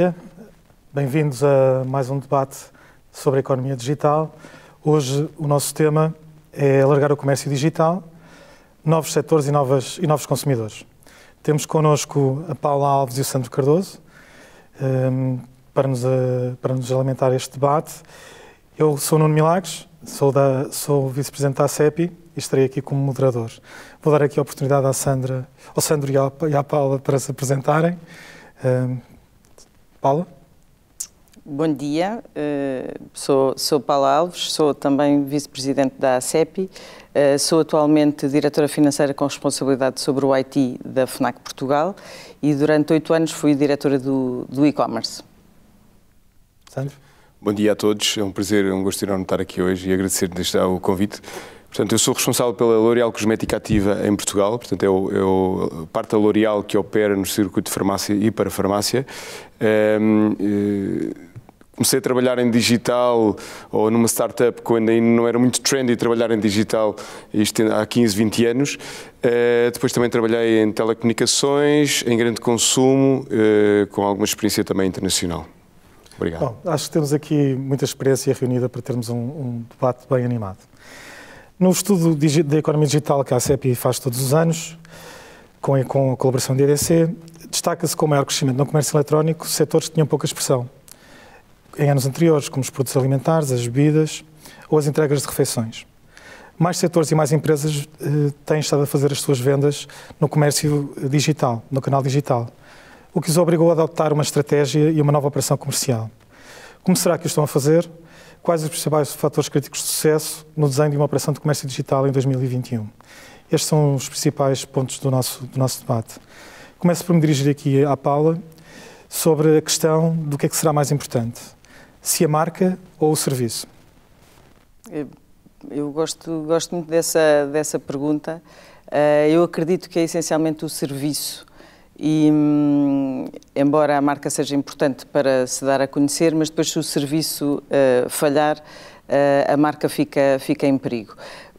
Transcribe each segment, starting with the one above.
dia. Bem-vindos a mais um debate sobre a economia digital. Hoje o nosso tema é alargar o comércio digital, novos setores e, novas, e novos consumidores. Temos connosco a Paula Alves e o Sandro Cardoso um, ehm, para, nos, eh, para nos alimentar este debate. Eu sou Nuno Milagres, sou, o sou vice-presidente da CEPI e estarei aqui como moderador. Vou dar aqui a oportunidade à Sandra, ao Sandro e à, e à Paula para se apresentarem. Um, ehm, Paula? Bom dia, eh, sou, sou Paula Alves, sou também vice-presidente da ACEPI, eh, sou atualmente diretora financeira com responsabilidade sobre o IT da FNAC Portugal e durante oito anos fui diretora do, do e-commerce. Sandro? Bom dia a todos, é um prazer, um gosto enorme estar aqui hoje e agradecer desde o convite. Portanto, eu sou responsável pela L'Oréal Cosmética Ativa em Portugal, portanto, eu, é eu é parte da L'Oréal que opera no circuito de farmácia e para farmácia. Um, eh, comecei a trabalhar em digital ou numa startup quando ainda não era muito trendy trabalhar em digital, isto há 15, 20 anos. Uh, depois também trabalhei em telecomunicações, em grande consumo, uh, com alguma experiência também internacional. Obrigado. Bom, acho que temos aqui muita experiência reunida para termos um, um debate bem animado. No estudo da economia digital que a CEPI faz todos os anos, com a colaboração da EDC, destaca-se com o maior crescimento no comércio eletrónico setores que tinham pouca expressão em anos anteriores, como os produtos alimentares, as bebidas ou as entregas de refeições. Mais setores e mais empresas eh, têm estado a fazer as suas vendas no comércio eh, digital, no canal digital, o que os obrigou a adoptar uma estratégia e uma nova operação comercial. Como será que o estão a fazer? quais os principais fatores críticos de sucesso no desenho de uma operação de comércio digital em 2021. Estes são os principais pontos do nosso, do nosso debate. Começo por me dirigir aqui à Paula sobre a questão do que é que será mais importante, se a marca ou o serviço. Eu gosto, gosto muito dessa, dessa pergunta. Eh, eu acredito que é essencialmente o serviço e hum, embora a marca seja importante para se dar a conhecer, mas depois se o serviço uh, falhar, uh, a marca fica, fica em perigo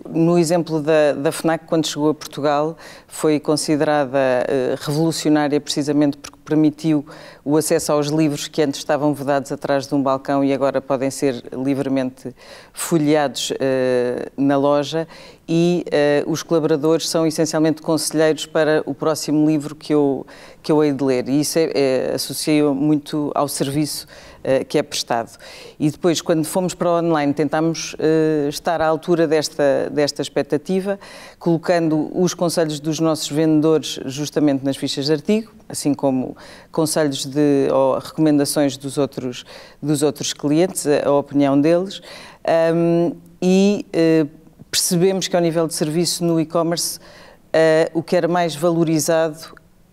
no exemplo da, da, FNAC, quando chegou a Portugal, foi considerada eh, revolucionária precisamente porque permitiu o acesso aos livros que antes estavam vedados atrás de um balcão e agora podem ser livremente folheados eh, na loja. E eh, os colaboradores são essencialmente conselheiros para o próximo livro que eu, que eu hei de ler. E isso é, é, associa muito ao serviço eh, que é prestado. E depois, quando fomos para o online, tentámos uh, estar à altura desta, desta expectativa, colocando os conselhos dos nossos vendedores justamente nas fichas de artigo, assim como conselhos de, ou recomendações dos outros, dos outros clientes, a, a opinião deles, um, e uh, percebemos que ao nível de serviço no e-commerce, o que era mais valorizado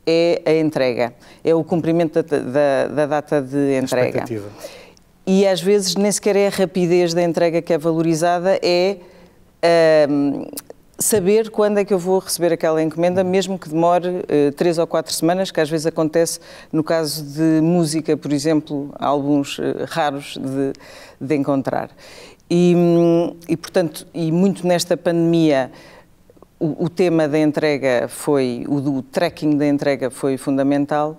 é a entrega, é o cumprimento da, da, da data de entrega. E às vezes nem sequer é a rapidez da entrega que é valorizada, é um, saber quando é que eu vou receber aquela encomenda, mesmo que demore uh, três ou quatro semanas, que às vezes acontece no caso de música, por exemplo, alguns uh, eh, raros de, de encontrar. E, hum, e, portanto, e muito nesta pandemia, o, tema da entrega foi, o do tracking da entrega foi fundamental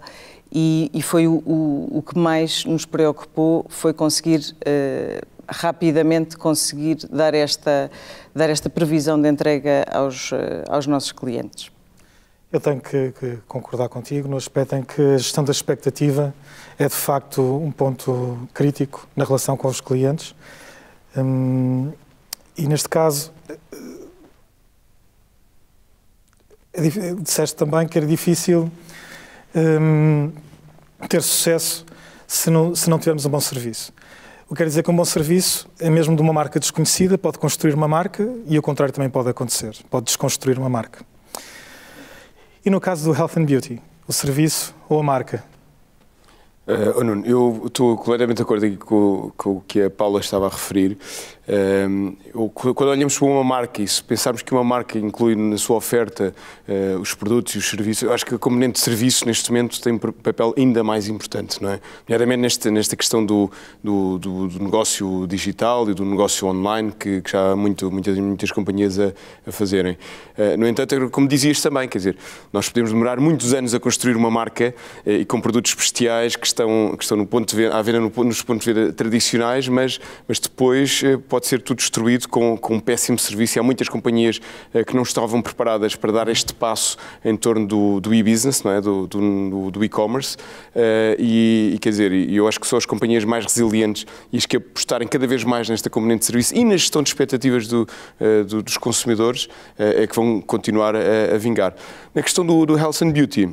e, e foi o, o, o, que mais nos preocupou foi conseguir uh, rapidamente conseguir dar esta, dar esta previsão de entrega aos, uh, aos nossos clientes. Eu tenho que, que, concordar contigo no aspecto em que a gestão da expectativa é de facto um ponto crítico na relação com os clientes. Hum, e neste caso, é disseste também que era difícil hum, ter sucesso se não, se não tivermos um bom serviço. O que quer dizer que um bom serviço é mesmo de uma marca desconhecida, pode construir uma marca e o contrário também pode acontecer, pode desconstruir uma marca. E no caso do Health and Beauty, o serviço ou a marca? Uh, Nuno, eu estou claramente de acordo com, com, o que a Paula estava a referir. Ehm, quando olhamos para uma marca e se pensarmos que uma marca inclui na sua oferta eh, os produtos e os serviços, eu acho que a componente de serviço neste momento tem um papel ainda mais importante, não é? Primeiramente nesta, nesta questão do, do, do, negócio digital e do negócio online, que, que já há muito, muitas, muitas companhias a, a fazerem. Eh, no entanto, é como dizias também, quer dizer, nós podemos demorar muitos anos a construir uma marca eh, e com produtos bestiais que estão, que estão no ponto de venda, à venda nos pontos de venda tradicionais, mas, mas depois pode pode ser tudo destruído com, com um péssimo serviço. E há muitas companhias eh, que não estavam preparadas para dar este passo em torno do, do e-business, é? do, do, do e-commerce. Eh, e, e, quer dizer, eu acho que só as companhias mais resilientes e as que apostarem cada vez mais nesta componente de serviço e na gestão de expectativas do, eh, dos consumidores é que vão continuar a, a vingar. Na questão do, do health and beauty,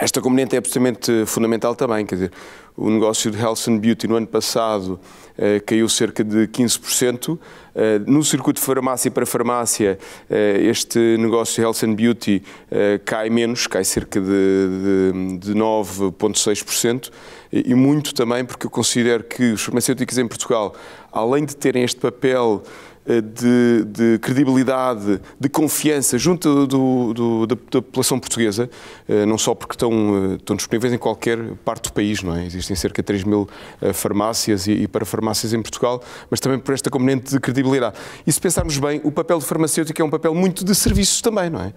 esta componente é absolutamente fundamental também, quer dizer, o negócio de Health and Beauty no ano passado eh, caiu cerca de 15%. Eh, no circuito de farmácia para farmácia, eh, este negócio de Health and Beauty eh, cai menos, cai cerca de, de, de 9,6%, e, e muito também porque eu considero que os farmacêuticos em Portugal, além de terem este papel eh, de, de credibilidade, de confiança junto do, do, da, da, população portuguesa, eh, não só porque estão, eh, estão disponíveis em qualquer parte do país, não é? Existem cerca de 3 mil farmácias e, e para farmácias em Portugal, mas também por esta componente de credibilidade. E se pensarmos bem, o papel do farmacêutico é um papel muito de serviços também, não é?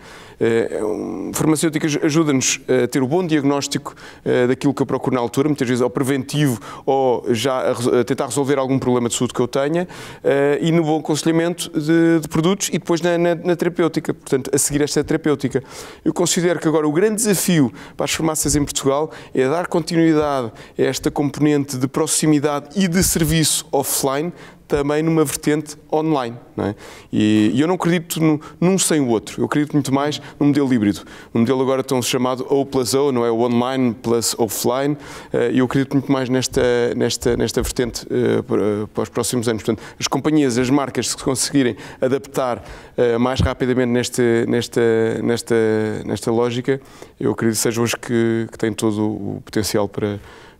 O é farmacêutico ajuda-nos a ter o bom diagnóstico daquilo que eu procuro na altura, muitas vezes ao preventivo ou já a, a tentar resolver algum problema de saúde que eu tenha e no bom aconselhamento de, de produtos e depois na, na, na, terapêutica, portanto, a seguir esta terapêutica. Eu considero que agora o grande desafio para as farmácias em Portugal é dar continuidade a esta componente de proximidade e de serviço offline, também numa vertente online. É? E, e, eu não acredito num, num sem o outro, eu acredito muito mais num modelo híbrido. Um modelo agora tão chamado O plus O, não é? O online plus offline, e eh, eu acredito muito mais nesta, nesta, nesta vertente eh, para os próximos anos. Portanto, as companhias, as marcas, se conseguirem adaptar eh, mais rapidamente neste, nesta, nesta, nesta lógica, eu acredito que sejam as que, que têm todo o potencial para,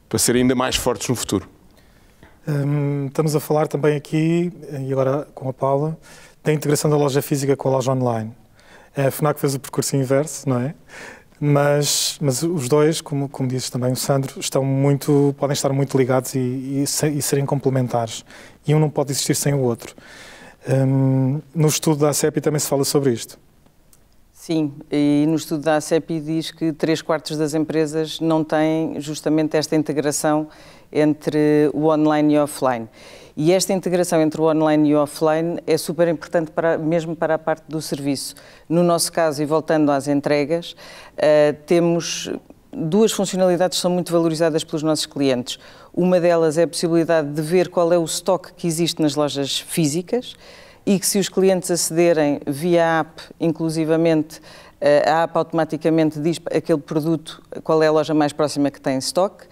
para serem ainda mais fortes no futuro. Um, estamos a falar também aqui, e agora com a Paula, da integração da loja física com a loja online. A FNAC fez o percurso inverso, não é? Mas, mas os dois, como, como dizes também o Sandro, estão muito, podem estar muito ligados e, e, e serem complementares. E um não pode existir sem o outro. Um, no estudo da ACEP também se fala sobre isto. Sim, e no estudo da ACEP diz que três quartos das empresas não têm justamente esta integração entre o online e o offline. E esta integração entre o online e o offline é super importante para, mesmo para a parte do serviço. No nosso caso, e voltando às entregas, uh, temos duas funcionalidades que são muito valorizadas pelos nossos clientes. Uma delas é a possibilidade de ver qual é o stock que existe nas lojas físicas e que se os clientes acederem via app, inclusivamente, eh, a app automaticamente diz aquele produto qual é a loja mais próxima que tem stock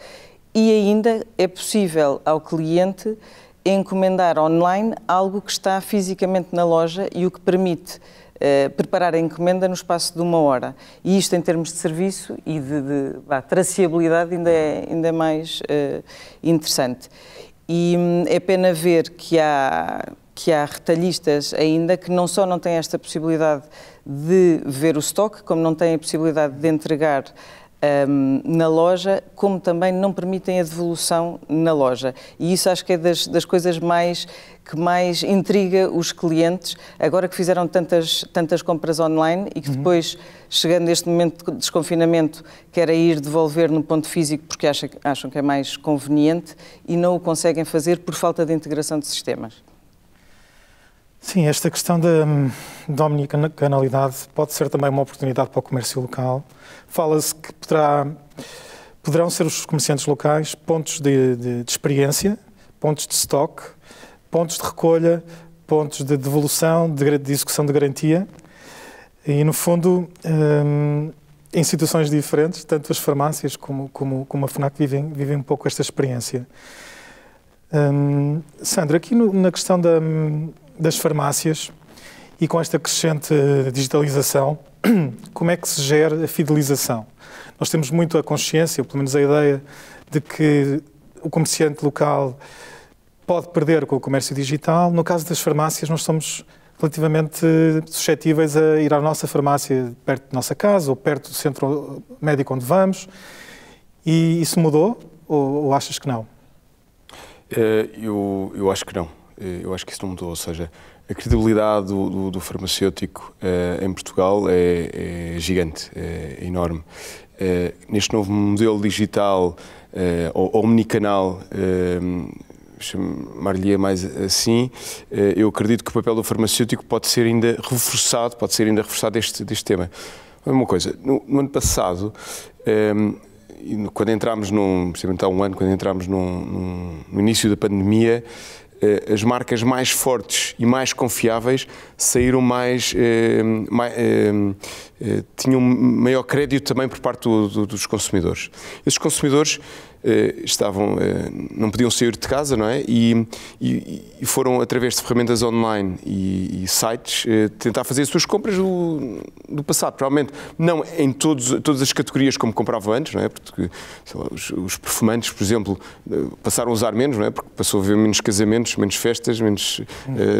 e ainda é possível ao cliente encomendar online algo que está fisicamente na loja e o que permite eh, preparar a encomenda no espaço de uma hora. E isto, em termos de serviço e de, de bah, traceabilidade, ainda é, ainda é mais eh, interessante. E hum, é pena ver que há, que há retalhistas ainda que não só não têm esta possibilidade de ver o estoque, como não têm a possibilidade de entregar um, na loja, como também não permitem a devolução na loja. E isso acho que é das, das coisas mais que mais intriga os clientes, agora que fizeram tantas, tantas compras online e que uhum. depois, uhum. chegando neste momento de desconfinamento, querem ir devolver no ponto físico porque acham, acham que é mais conveniente e não o conseguem fazer por falta de integração de sistemas. Sim, esta questão hum, da omnicanalidade pode ser também uma oportunidade para o comércio local. Fala-se que poderá, poderão ser os comerciantes locais pontos de, de, de experiência, pontos de stock, pontos de recolha, pontos de devolução, de, de execução de garantia. E, no fundo, hum, em situações diferentes, tanto as farmácias como, como, como a FNAC vivem, vivem um pouco esta experiência. Hum, Sandra, aqui no, na questão da hum, das farmácias e com esta crescente eh, digitalização, como é que se gera a fidelização? Nós temos muito a consciência, ou pelo menos a ideia, de que o comerciante local pode perder com o comércio digital. No caso das farmácias, nós somos relativamente suscetíveis a ir à nossa farmácia perto da nossa casa ou perto do centro médico onde vamos. E isso mudou ou, ou achas que não? Eh, eu, eu acho que não. Eh, eu acho que isso não mudou, ou seja, a credibilidade do, do, do farmacêutico uh, em Portugal é, é gigante, é, enorme. Uh, neste novo modelo digital uh, ou omnicanal, chamar-lhe mais assim, eu acredito que o papel do farmacêutico pode ser ainda reforçado, pode ser ainda reforçado este, deste tema. Uma coisa, no, no ano passado, um, quando entrámos num, precisamente há um ano, quando entrámos num, num, no início da pandemia, eh, as marcas mais fortes e mais confiáveis saíram mais, eh, mais eh, tinham maior crédito também por parte do, do, dos consumidores. Esses consumidores eh, estavam, eh, não podiam sair de casa, não é? E, e, e foram, através de ferramentas online e, e, sites, eh, tentar fazer as suas compras do, do passado. Provavelmente não em todos, todas as categorias como compravam antes, não é? Porque lá, os, os, perfumantes, por exemplo, passaram a usar menos, não é? Porque passou a haver menos casamentos, menos festas, menos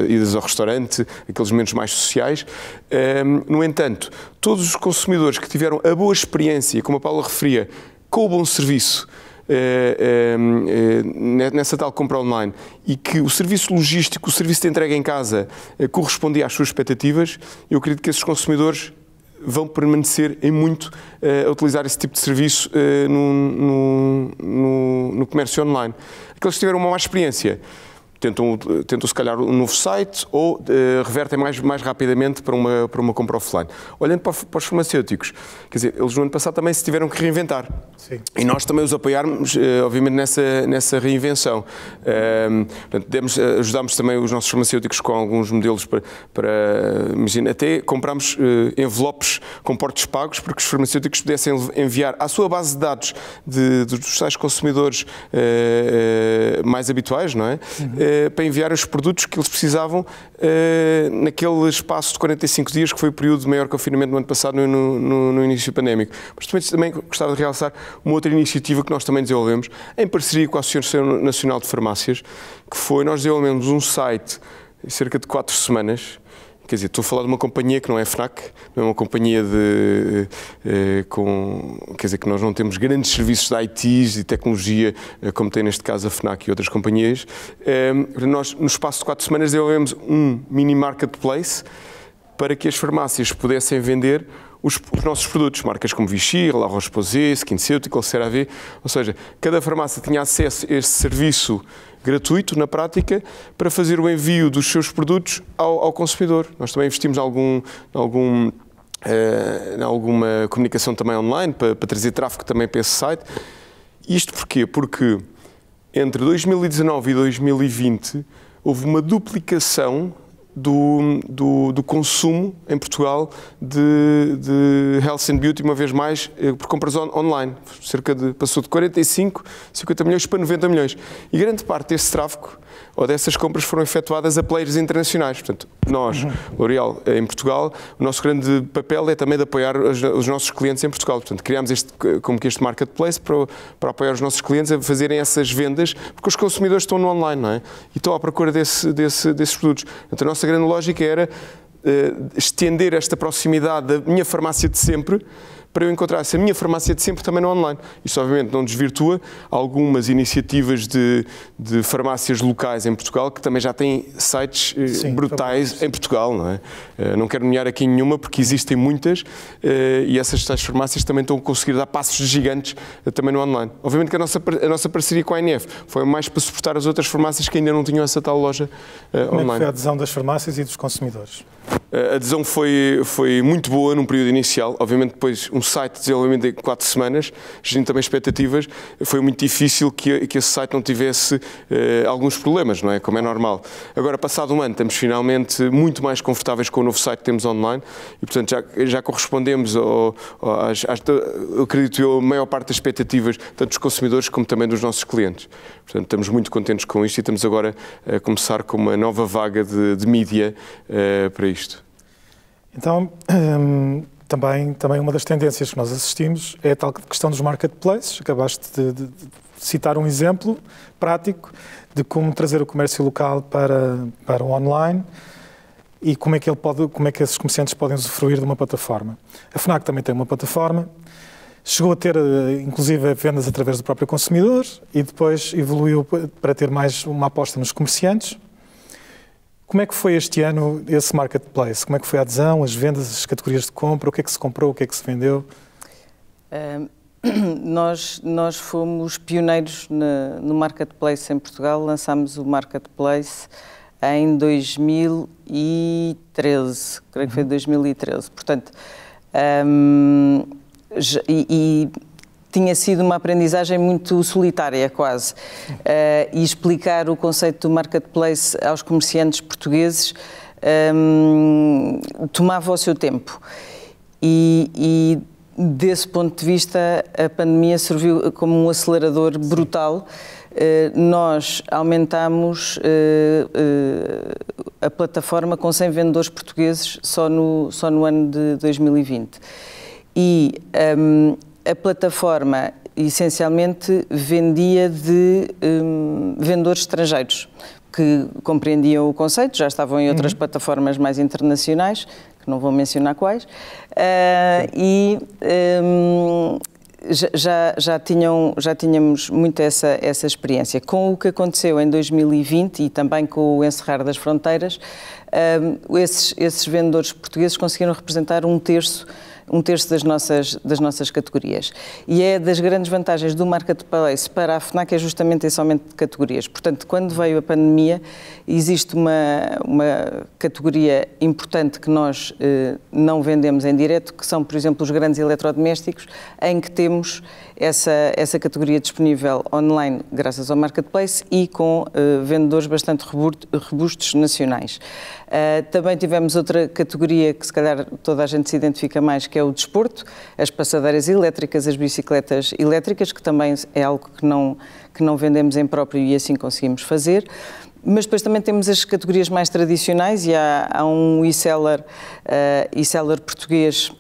idas ao restaurante, aqueles momentos mais sociais. Ehm, no entanto, todos os consumidores que tiveram a boa experiência, como a Paula referia, com o bom serviço, eh, eh, hum, eh, nessa tal compra online e que o serviço logístico, o serviço de entrega em casa correspondia às suas expectativas, eu acredito que esses consumidores vão permanecer em muito a utilizar esse tipo de serviço no, no, no, no comércio online. Aqueles que tiveram uma má experiência tentam, tentam se calhar um novo site ou uh, revertem mais, mais rapidamente para uma, para uma compra offline. Olhando para, para, os farmacêuticos, quer dizer, eles no ano passado também se tiveram que reinventar. Sim. E nós também os apoiarmos, uh, obviamente, nessa, nessa reinvenção. Uh, portanto, demos, eh, ajudámos também os nossos farmacêuticos com alguns modelos para, para imagina, até comprámos envelopes com portos pagos porque os farmacêuticos pudessem enviar à sua base de dados de, de dos tais consumidores mais habituais, não é? Uhum eh, para enviar os produtos que eles precisavam uh, naquele espaço de 45 dias, que foi o período de maior confinamento no ano passado, no, no, no início pandémico. Mas também, também gostava de realçar uma outra iniciativa que nós também desenvolvemos, em parceria com a Associação Nacional de Farmácias, que foi nós desenvolvemos um site em cerca de quatro semanas Quer dizer, estou a falar de uma companhia que não é FNAC, não é uma companhia de, eh, com, quer dizer, que nós não temos grandes serviços de ITs e tecnologia, eh, como tem neste caso a FNAC e outras companhias. Eh, nós, no espaço de quatro semanas, desenvolvemos um mini marketplace para que as farmácias pudessem vender os, os nossos produtos, marcas como Vichy, La Roche-Posay, SkinCeutical, CeraVe, ou seja, cada farmácia tinha acesso a este serviço gratuito, na prática, para fazer o envio dos seus produtos ao, ao consumidor. Nós também investimos em algum, algum Uh, alguma comunicação também online para, para, trazer tráfego também para esse site. Isto porquê? Porque entre 2019 e 2020 houve uma duplicação do, do, do, consumo em Portugal de, de, health and beauty, uma vez mais, eh, por compras on, online. Cerca de, passou de 45, 50 milhões para 90 milhões. E grande parte desse tráfego ou dessas compras foram efetuadas a players internacionais. Portanto, nós, uhum. L'Oréal em Portugal, o nosso grande papel é também de apoiar os nossos clientes em Portugal. Portanto, criámos este, como que este marketplace para, para apoiar os nossos clientes a fazerem essas vendas, porque os consumidores estão no online, não é? E estão à procura desse, desse, desses produtos. Então, a nossa grande lógica era Uh, estender esta proximidade da minha farmácia de sempre para eu encontrar a minha farmácia é de sempre também no online. Isso obviamente, não desvirtua algumas iniciativas de, de farmácias locais em Portugal que também já têm sites eh, Sim, brutais em Portugal, não é? Eh, não quero nomear aqui nenhuma porque existem muitas eh, e essas tais farmácias também estão a conseguir dar passos gigantes também no online. Obviamente que a nossa, a nossa parceria com a ANF foi mais para suportar as outras farmácias que ainda não tinham essa tal loja online. Como é que foi a adesão das farmácias e dos consumidores? A adesão foi, foi muito boa num período inicial, obviamente depois um site de desenvolvimento em quatro semanas, gerindo também expectativas, foi muito difícil que, que esse site não tivesse eh, alguns problemas, não é? Como é normal. Agora, passado um ano, estamos finalmente muito mais confortáveis com o novo site que temos online e, portanto, já, já correspondemos, ao, ao, às, às, eu acredito eu, a maior parte das expectativas, tanto dos consumidores como também dos nossos clientes. Portanto, estamos muito contentes com isto e estamos agora a começar com uma nova vaga de, de mídia eh, para isto isto? Então, hum, também, também uma das tendências que nós assistimos é a tal questão dos marketplaces. Acabaste de, de, de citar um exemplo prático de como trazer o comércio local para, para o online e como é que ele pode, como é que esses comerciantes podem usufruir de uma plataforma. A Fnac também tem uma plataforma. Chegou a ter, eh, inclusive, vendas através do próprio consumidor e depois evoluiu para ter mais uma aposta nos comerciantes. Como é que foi este ano esse marketplace? Como é que foi a adesão, as vendas, as categorias de compra? O que é que se comprou, o que é que se vendeu? Um, nós, nós fomos pioneiros no marketplace em Portugal, lançámos o marketplace em 2013, creio que foi 2013. Uhum. Portanto, um, e, e tinha sido uma aprendizagem muito solitária, quase. Uh, e explicar o conceito do marketplace aos comerciantes portugueses um, ehm, tomava o seu tempo. E, e, desse ponto de vista, a pandemia serviu como um acelerador brutal. Eh, nós aumentámos eh, a plataforma com 100 vendedores portugueses só no, só no ano de 2020. E um, a plataforma essencialmente vendia de um, vendedores estrangeiros que compreendiam o conceito, já estavam em uhum. outras uhum. plataformas mais internacionais, que não vou mencionar quais, uh, e um, já, já, tinham, já tínhamos muito essa, essa experiência. Com o que aconteceu em 2020 e também com o encerrar das fronteiras, um, esses, esses vendedores portugueses conseguiram representar um terço um terço das nossas, das nossas categorias. E é das grandes vantagens do Marketplace para a FNAC é justamente esse aumento de categorias. Portanto, quando veio a pandemia, Existe uma, uma categoria importante que nós eh, não vendemos em direto, que são, por exemplo, os grandes eletrodomésticos, em que temos essa, essa categoria disponível online, graças ao marketplace e com eh, vendedores bastante robustos nacionais. Uh, também tivemos outra categoria que, se calhar, toda a gente se identifica mais, que é o desporto, as passadeiras elétricas, as bicicletas elétricas, que também é algo que não, que não vendemos em próprio e assim conseguimos fazer. Mas depois também temos as categorias mais tradicionais e há, há um e-seller, uh, e-seller português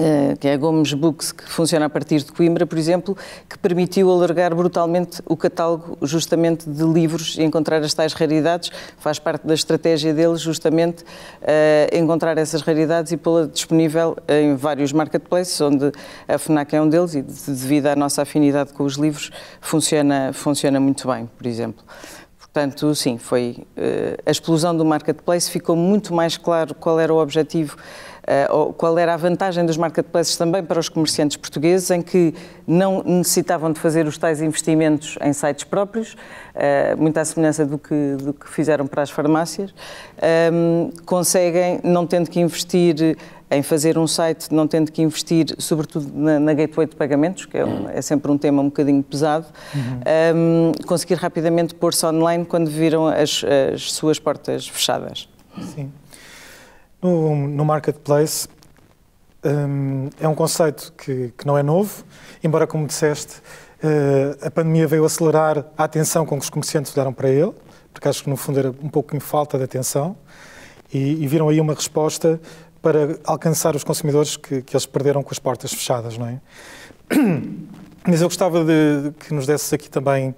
eh, que é a Gomes Books, que funciona a partir de Coimbra, por exemplo, que permitiu alargar brutalmente o catálogo justamente de livros e encontrar as tais raridades. Faz parte da estratégia deles justamente eh, encontrar essas raridades e pô-la disponível em vários marketplaces, onde a FNAC é um deles e devido à nossa afinidade com os livros, funciona, funciona muito bem, por exemplo. Portanto, sim, foi uh, a explosão do marketplace, ficou muito mais claro qual era o objetivo, uh, qual era a vantagem dos marketplaces também para os comerciantes portugueses, em que não necessitavam de fazer os tais investimentos em sites próprios, uh, muito à semelhança do que, do que fizeram para as farmácias, um, ehm, conseguem, não tendo que investir em fazer um site não tendo que investir, sobretudo na, na gateway de pagamentos, que é, um, é, sempre um tema um bocadinho pesado, uhum. um, conseguir rapidamente pôr-se online quando viram as, as, suas portas fechadas. Sim. No, no marketplace um, é um conceito que, que, não é novo, embora, como disseste, uh, a pandemia veio acelerar a atenção com que os comerciantes deram para ele, porque acho que no fundo era um pouco em falta de atenção, e, e viram aí uma resposta para alcançar os consumidores que, que eles perderam com as portas fechadas, não é? Mas eu gostava de, de que nos desses aqui também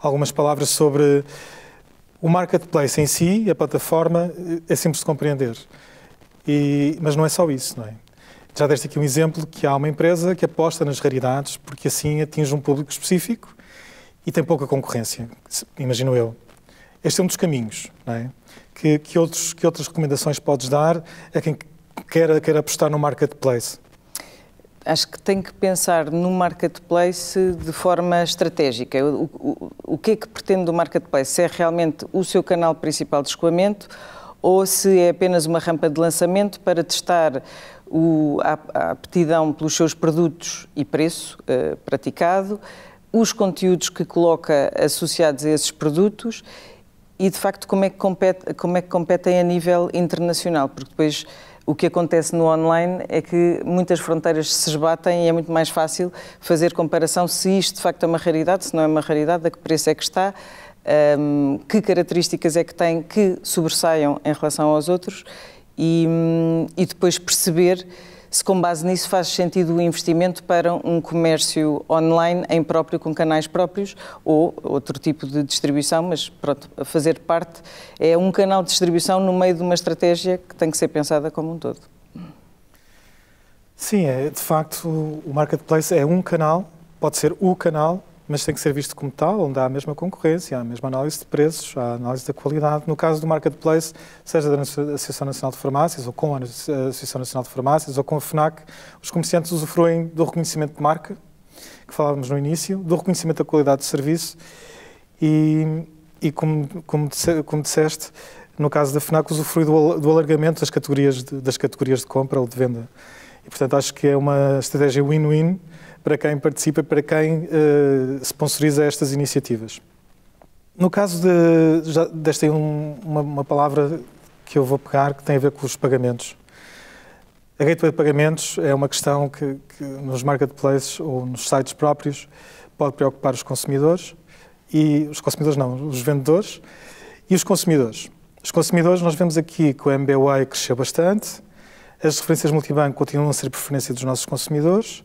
algumas palavras sobre o marketplace em si, a plataforma, eh, é simples de compreender. E, mas não é só isso, não é? Já deste aqui um exemplo que há uma empresa que aposta nas raridades porque assim atinge um público específico e tem pouca concorrência, imagino eu. Este é um dos caminhos, não é? Que, que, outros, que outras recomendações podes dar a quem quer, quer apostar no marketplace? Acho que tem que pensar no marketplace de forma estratégica. O, o, o que é que pretende do marketplace? Se é realmente o seu canal principal de escoamento ou se é apenas uma rampa de lançamento para testar o, a, a aptidão pelos seus produtos e preço eh, praticado, os conteúdos que coloca associados a esses produtos e, de facto, como é que, compete, como é que competem a nível internacional, porque depois o que acontece no online é que muitas fronteiras se esbatem e é muito mais fácil fazer comparação se isto de facto é uma raridade, se não é uma raridade, a que preço é que está, um, que características é que tem que sobressaiam em relação aos outros e, hum, e depois perceber se com base nisso faz sentido o investimento para um comércio online em próprio, com canais próprios ou outro tipo de distribuição, mas pronto, fazer parte é um canal de distribuição no meio de uma estratégia que tem que ser pensada como um todo. Sim, é, de facto, o marketplace é um canal, pode ser o canal mas tem que ser visto como tal, onde há a mesma concorrência, há a mesma análise de preços, há a análise da qualidade. No caso do marketplace, seja da Associação Nacional de Farmácias, ou com a eh, Associação Nacional de Farmácias, ou com a FNAC, os comerciantes usufruem do reconhecimento de marca, que falávamos no início, do reconhecimento da qualidade de serviço e, e como, como, como disseste, no caso da FNAC, usufrui do, do alargamento das categorias, de, das categorias de compra ou de venda. E, portanto, acho que é uma estratégia win-win para quem participa, para quem uh, sponsoriza estas iniciativas. No caso de, já desta aí um, uma, uma, palavra que eu vou pegar que tem a ver com os pagamentos. A gateway de pagamentos é uma questão que, que nos marketplaces ou nos sites próprios pode preocupar os consumidores e os consumidores não, os vendedores e os consumidores. Os consumidores, nós vemos aqui que o MBWay cresceu bastante, as referências multibanco continuam a ser preferência dos nossos consumidores,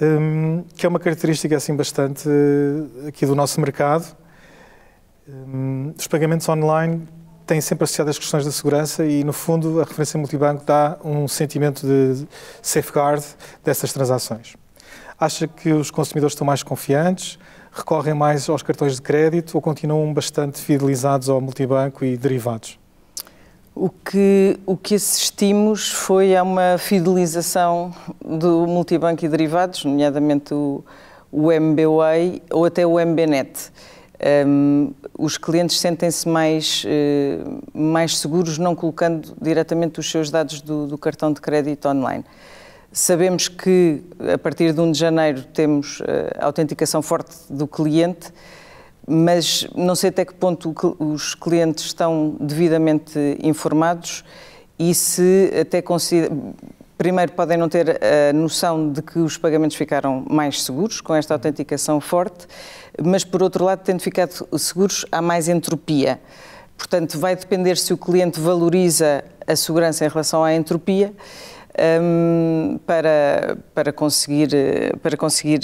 um, que é uma característica assim bastante eh, aqui do nosso mercado. Um, os pagamentos online têm sempre associadas questões da segurança e, no fundo, a referência multibanco dá um sentimento de safeguard dessas transações. Acha que os consumidores estão mais confiantes, recorrem mais aos cartões de crédito ou continuam bastante fidelizados ao multibanco e derivados? O que, o que assistimos foi a uma fidelização do multibanco e derivados, nomeadamente o, o MBWay ou até o MBNet. Um, os clientes sentem-se mais, uh, mais seguros não colocando diretamente os seus dados do, do, cartão de crédito online. Sabemos que a partir de 1 de janeiro temos uh, autenticação forte do cliente mas não sei até que ponto os clientes estão devidamente informados e se até consideram. Primeiro, podem não ter a noção de que os pagamentos ficaram mais seguros com esta autenticação forte, mas por outro lado, tendo ficado seguros, há mais entropia. Portanto, vai depender se o cliente valoriza a segurança em relação à entropia um, para, para, conseguir, para conseguir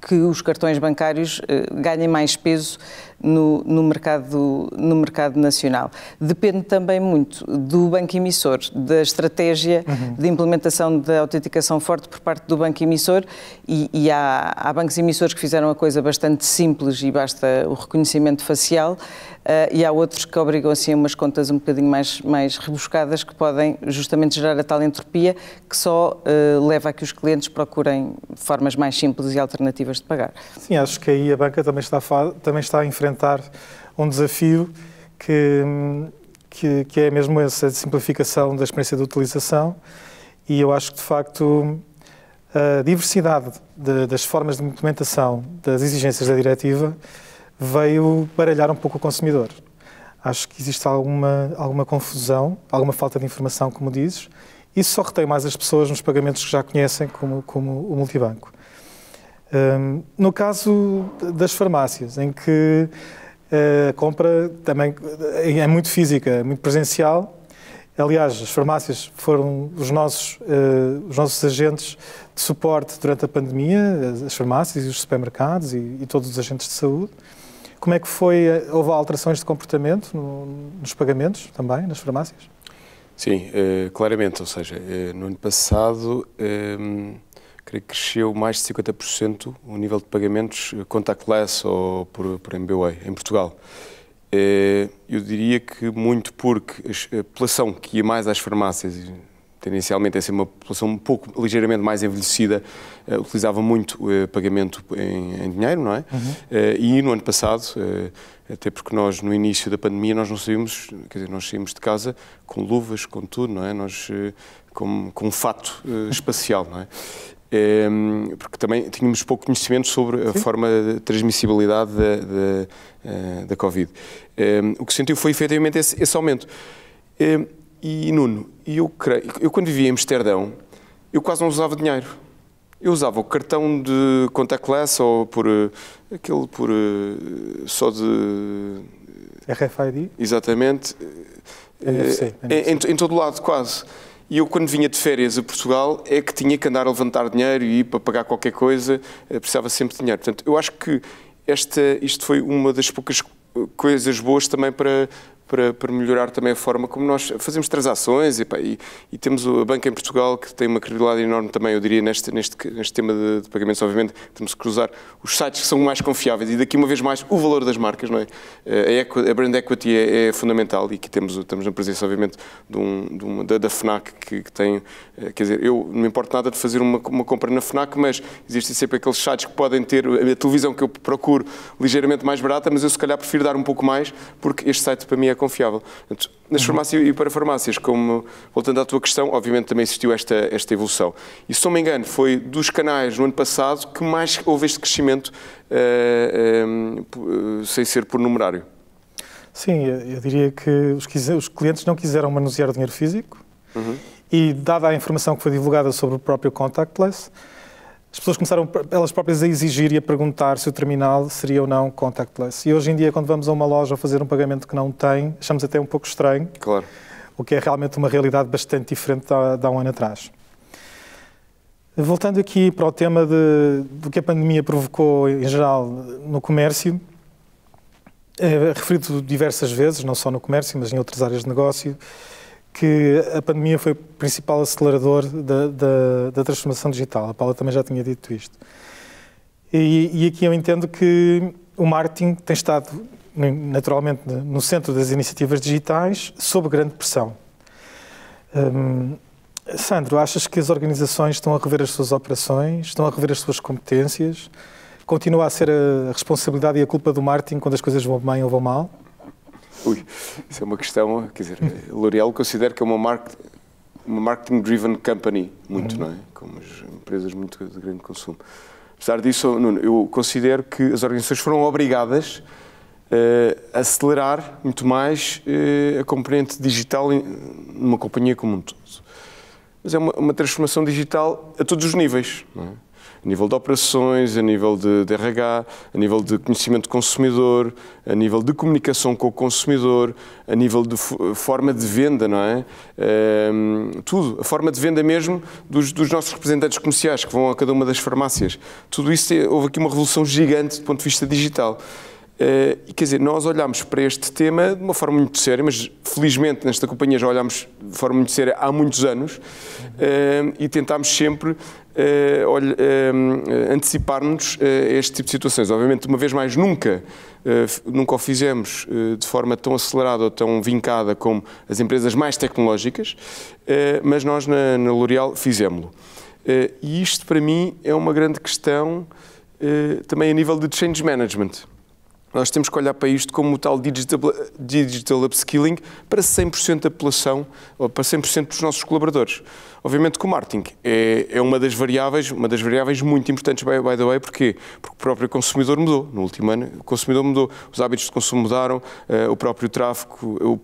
que os cartões bancários eh, ganhem mais peso no, no, mercado, no mercado nacional. Depende também muito do banco emissor, da estratégia uhum. de implementação da autenticação forte por parte do banco emissor e, e há, há, bancos emissores que fizeram a coisa bastante simples e basta o reconhecimento facial uh, e há outros que obrigam assim a umas contas um bocadinho mais, mais rebuscadas que podem justamente gerar a tal entropia que só uh, leva a que os clientes procurem formas mais simples e alternativas de pagar. Sim, acho que aí a banca também está, também está em frente enfrentar um desafio que, que, que é mesmo essa simplificação da experiência de utilização e eu acho que, de facto, a diversidade de, das formas de implementação das exigências da diretiva veio baralhar um pouco o consumidor. Acho que existe alguma, alguma confusão, alguma falta de informação, como dizes, isso só retém mais as pessoas nos pagamentos que já conhecem, como, como o multibanco no caso das farmácias, em que eh, a compra também eh, é muito física, é muito presencial, Aliás, as farmácias foram os nossos, eh, os nossos agentes de suporte durante a pandemia, as farmácias e os supermercados e, e, todos os agentes de saúde. Como é que foi? Houve alterações de comportamento nos pagamentos também, nas farmácias? Sim, claramente. Ou seja, no ano passado. Ehm, creio que cresceu mais de 50% o nível de pagamentos eh, contactless ou por, por MBWay em Portugal. Eh, eu diria que muito porque a população que ia mais às farmácias, tendencialmente essa é uma população um pouco ligeiramente mais envelhecida, eh, utilizava muito pagamento em, em dinheiro, não é? Uhum. E no ano passado, até porque nós no início da pandemia nós não saímos, quer dizer, nós saímos de casa com luvas, com tudo, não é? Nós com, com um fato espacial, não é? Ehm, porque também tínhamos pouco conhecimento sobre a Sim. forma de transmissibilidade da, da, eh, da Covid. Ehm, o que sentiu foi efetivamente esse, esse aumento. Ehm, e Nuno, eu, eu quando vivia em Amsterdão, eu quase não usava dinheiro. Eu usava o cartão de contactless ou por eh, aquele por eh, só de RFID? Exatamente. NFC, é, NFC. em, em todo lado, quase. E eu, quando vinha de férias a Portugal, é que tinha que andar a levantar dinheiro e ir para pagar qualquer coisa, eh, precisava sempre de dinheiro. Portanto, eu acho que esta, isto foi uma das poucas coisas boas também para, para, para, melhorar também a forma como nós fazemos transações e, pá, e, e, temos a banca em Portugal que tem uma credibilidade enorme também, eu diria, neste, neste, neste tema de, de, pagamentos, obviamente, temos que cruzar os sites que são mais confiáveis e daqui uma vez mais o valor das marcas, não é? Eh, a, equi, a brand equity é, é, fundamental e aqui temos, estamos na presença, obviamente, de um, de uma, da, da, FNAC que, que, tem, eh, quer dizer, eu não me importo nada de fazer uma, uma compra na FNAC, mas existem sempre aqueles sites que podem ter a televisão que eu procuro ligeiramente mais barata, mas eu se calhar prefiro dar um pouco mais porque este site para mim é confiável. Portanto, nas farmácias e para farmácias, como voltando à tua questão, obviamente também existiu esta, esta evolução. E se não me engano, foi dos canais no ano passado que mais houve este crescimento, uh, sem ser por numerário. Sim, eu diria que os, clientes não quiseram manusear o dinheiro físico uhum. e, dada a informação que foi divulgada sobre o próprio contactless, as pessoas começaram elas próprias a exigir e a perguntar se o terminal seria ou não contactless. E hoje em dia, quando vamos a uma loja fazer um pagamento que não tem, achamos até um pouco estranho. Claro. O que é realmente uma realidade bastante diferente da, da um ano atrás. Voltando aqui para o tema de, do que a pandemia provocou em geral no comércio, é referido diversas vezes, não só no comércio, mas em outras áreas de negócio, que a pandemia foi o principal acelerador da, da, da transformação digital. A Paula também já tinha dito isto. E, e, aqui eu entendo que o marketing tem estado naturalmente no centro das iniciativas digitais sob grande pressão. Hum, Sandro, achas que as organizações estão a rever as suas operações, estão a rever as suas competências? Continua a ser a responsabilidade e a culpa do marketing quando as coisas vão bem ou vão mal? Ui, isso é uma questão. Quer dizer, a L'Oréal considera que é uma marca uma marketing-driven company, muito, uhum. não é? Como as empresas muito de grande consumo. Apesar disso, Nuno, eu considero que as organizações foram obrigadas uh, a acelerar muito mais uh, a componente digital em, numa companhia como um todo. Mas é uma, uma transformação digital a todos os níveis, não é? a nível de operações, a nível de, de RH, a nível de conhecimento consumidor, a nível de comunicação com o consumidor, a nível de forma de venda, não é? Ehm, tudo, a forma de venda mesmo dos, dos, nossos representantes comerciais que vão a cada uma das farmácias. Tudo isso, houve aqui uma revolução gigante do ponto de vista digital. Uh, quer dizer, nós olhámos para este tema de uma forma muito séria, mas felizmente nesta companhia já olhámos de forma muito séria há muitos anos uh, e tentámos sempre eh, olha, eh, antecipar-nos eh, a este tipo de situações. Obviamente, uma vez mais, nunca, nunca o fizemos de forma tão acelerada ou tão vincada como as empresas mais tecnológicas, mas nós na, na L'Oréal fizemos-lo. E isto, para mim, é uma grande questão também a nível de change management. Nós temos que olhar para isto como o tal digital, digital upskilling para 100% da população, ou para 100% dos nossos colaboradores. Obviamente que o marketing é, é, uma das variáveis, uma das variáveis muito importantes, by, by the way, porquê? Porque o próprio consumidor mudou no último ano, o consumidor mudou, os hábitos de consumo mudaram, uh, o próprio tráfego, o, o,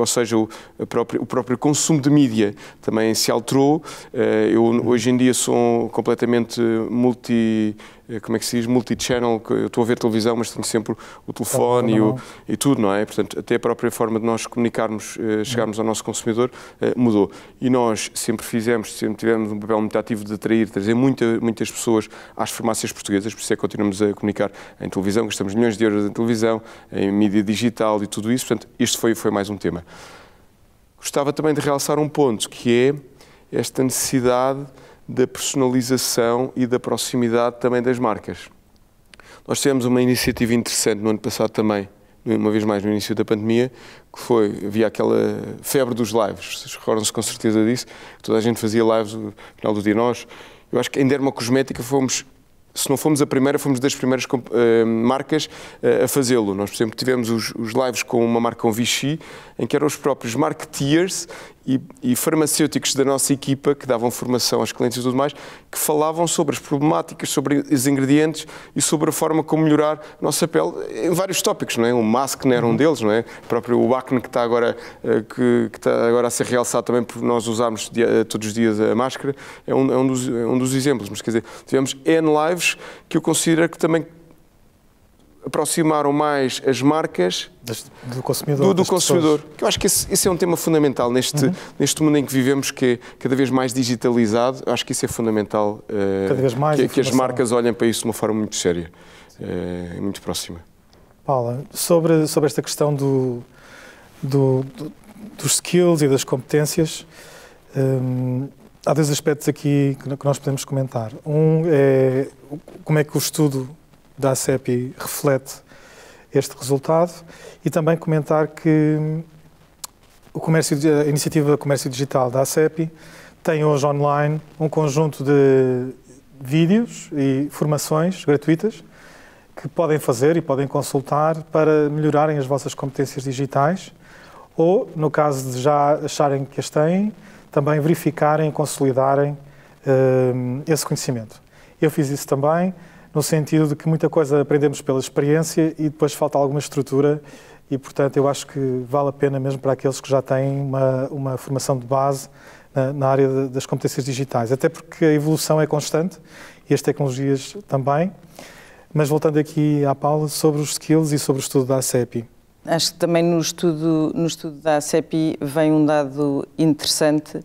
ou seja, o, próprio, o próprio consumo de mídia também se alterou. Uh, eu hoje em dia sou completamente multi eh, como é que se diz, multi-channel, eu estou a ver televisão, mas tenho sempre o telefone E, o, e, tudo, não é? Portanto, até a própria forma de nós comunicarmos, eh, chegarmos ao nosso consumidor, eh, mudou. E nós sempre fizemos, sempre tivemos um papel muito ativo de atrair, trazer muita, muitas pessoas às farmácias portuguesas, por isso é que continuamos a comunicar em televisão, gastamos milhões de euros em televisão, em mídia digital e tudo isso, portanto, este foi, foi mais um tema. Gostava também de realçar um ponto, que é esta necessidade da personalização e da proximidade também das marcas. Nós tivemos uma iniciativa interessante no ano passado também, uma vez mais no início da pandemia, que foi, havia aquela febre dos lives, vocês recordam-se com certeza disso, toda a gente fazia lives no final do dia. Nós, eu acho que em dermocosmética fomos se não fomos a primeira, fomos das primeiras uh, marcas uh, a fazê-lo. Nós, por exemplo, tivemos os, os, lives com uma marca, com Vichy, em que eram os próprios marketeers e, e, farmacêuticos da nossa equipa, que davam formação aos clientes e tudo mais, que falavam sobre as problemáticas, sobre os ingredientes e sobre a forma como melhorar a nossa pele em vários tópicos, não é? O não era um uhum. deles, não é? O próprio o acne que está agora, eh, que, que, está agora a ser realçado também por nós usarmos eh, todos os dias a máscara, é um, é um, dos, é um dos exemplos. Mas quer dizer, tivemos N lives que eu considero que também aproximaram mais as marcas do consumidor. Do, do consumidor. eu acho que esse, esse, é um tema fundamental neste, uhum. neste mundo em que vivemos, que é cada vez mais digitalizado. Eu acho que isso é fundamental uh, cada vez mais que, que, as marcas olhem para isso de uma forma muito séria eh, e uh, muito próxima. Paula, sobre, sobre esta questão do, do, do dos skills e das competências, um, há dois aspectos aqui que nós podemos comentar. Um é como é que o estudo da ACEP reflete este resultado e também comentar que o comércio, a iniciativa Comércio Digital da ACEP tem hoje online um conjunto de vídeos e formações gratuitas que podem fazer e podem consultar para melhorarem as vossas competências digitais ou, no caso de já acharem que as têm, também verificarem e consolidarem uh, esse conhecimento. Eu fiz isso também no sentido de que muita coisa aprendemos pela experiência e depois falta alguma estrutura e, portanto, eu acho que vale a pena mesmo para aqueles que já têm uma, uma formação de base na, na área de, das competências digitais, até porque a evolução é constante e as tecnologias também. Mas voltando aqui à Paula, sobre os skills e sobre o estudo da ACEPI. Acho que também no estudo, no estudo da ACEPI vem um dado interessante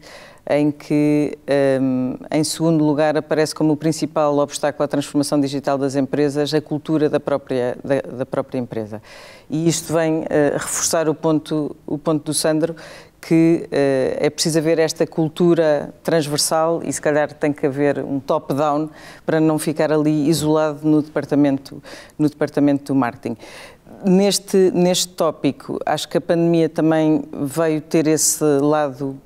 em que, hum, em segundo lugar, aparece como o principal obstáculo à transformação digital das empresas a cultura da própria, da, da própria empresa. E isto vem eh, reforçar o ponto, o ponto do Sandro, que eh, é preciso haver esta cultura transversal e se calhar tem que haver um top-down para não ficar ali isolado no departamento, no departamento do marketing. Neste, neste tópico, acho que a pandemia também veio ter esse lado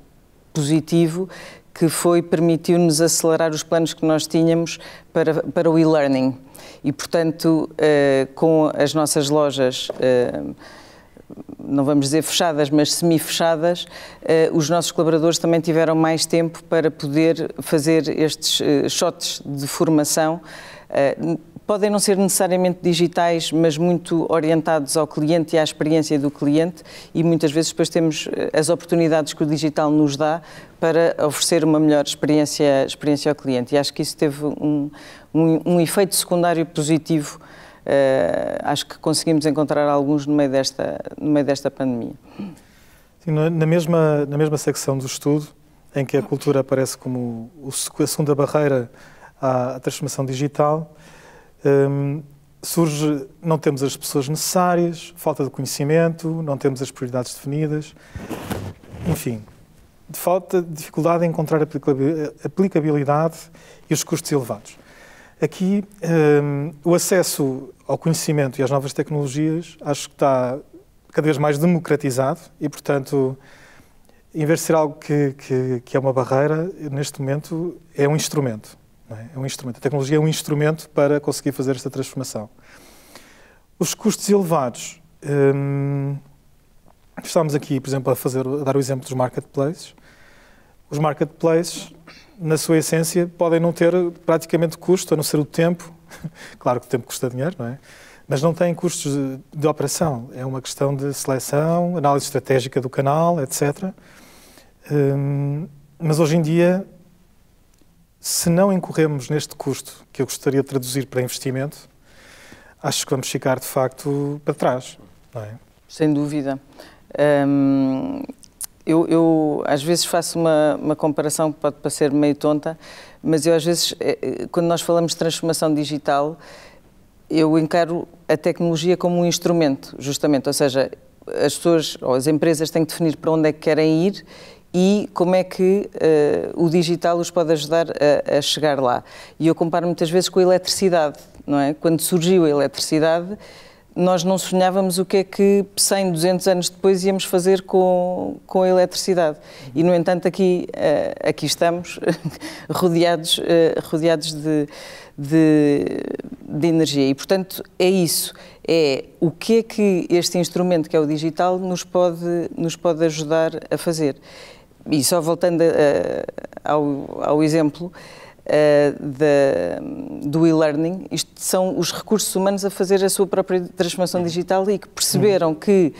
positivo que foi permitiu-nos acelerar os planos que nós tínhamos para, para o e-learning. E, portanto, eh, com as nossas lojas, eh, não vamos dizer fechadas, mas semi-fechadas, eh, os nossos colaboradores também tiveram mais tempo para poder fazer estes shots de formação eh, podem não ser necessariamente digitais, mas muito orientados ao cliente e à experiência do cliente, e muitas vezes depois temos eh, as oportunidades que o digital nos dá para oferecer uma melhor experiência, experiência ao cliente. E acho que isso teve um, um, um efeito secundário positivo. Uh, acho que conseguimos encontrar alguns no meio desta, no meio desta pandemia. Sim, na, mesma, na mesma secção do estudo, em que a cultura aparece como a segunda barreira à transformação digital, um, surge não temos as pessoas necessárias, falta de conhecimento, não temos as prioridades definidas, enfim, falta dificuldade em encontrar aplicabilidade e os custos elevados. Aqui, um, o acesso ao conhecimento e às novas tecnologias acho que está cada vez mais democratizado e, portanto, em vez de ser algo que, que, que é uma barreira, neste momento é um instrumento. É? é um instrumento. A tecnologia é um instrumento para conseguir fazer esta transformação. Os custos elevados. Hum, estamos aqui, por exemplo, a, fazer, a dar o exemplo dos marketplaces. Os marketplaces, na sua essência, podem não ter praticamente custo, a não ser o tempo. claro que o tempo custa dinheiro, não é? Mas não têm custos de, de operação. É uma questão de seleção, análise estratégica do canal, etc. Hum, mas hoje em dia se não incorremos neste custo, que eu gostaria de traduzir para investimento, acho que vamos ficar de facto para trás. É? Sem dúvida. Hum, eu, eu, às vezes faço uma, uma comparação que pode parecer meio tonta, mas eu às vezes, eh, eh, quando nós falamos de transformação digital, eu encaro a tecnologia como um instrumento, justamente, ou seja, as pessoas ou as empresas têm que definir para onde é que querem ir e como é que uh, o digital os pode ajudar a, a chegar lá. E eu comparo muitas vezes com a eletricidade, não é? Quando surgiu a eletricidade, nós não sonhávamos o que é que 100, 200 anos depois íamos fazer com, com a eletricidade. E, no entanto, aqui, eh, aqui estamos rodeados, eh, rodeados de, de, de, energia. E, portanto, é isso. É o que é que este instrumento, que é o digital, nos pode, nos pode ajudar a fazer. E só voltando eh, ao, ao, exemplo eh, do e-learning, isto são os recursos humanos a fazer a sua própria transformação digital e que perceberam que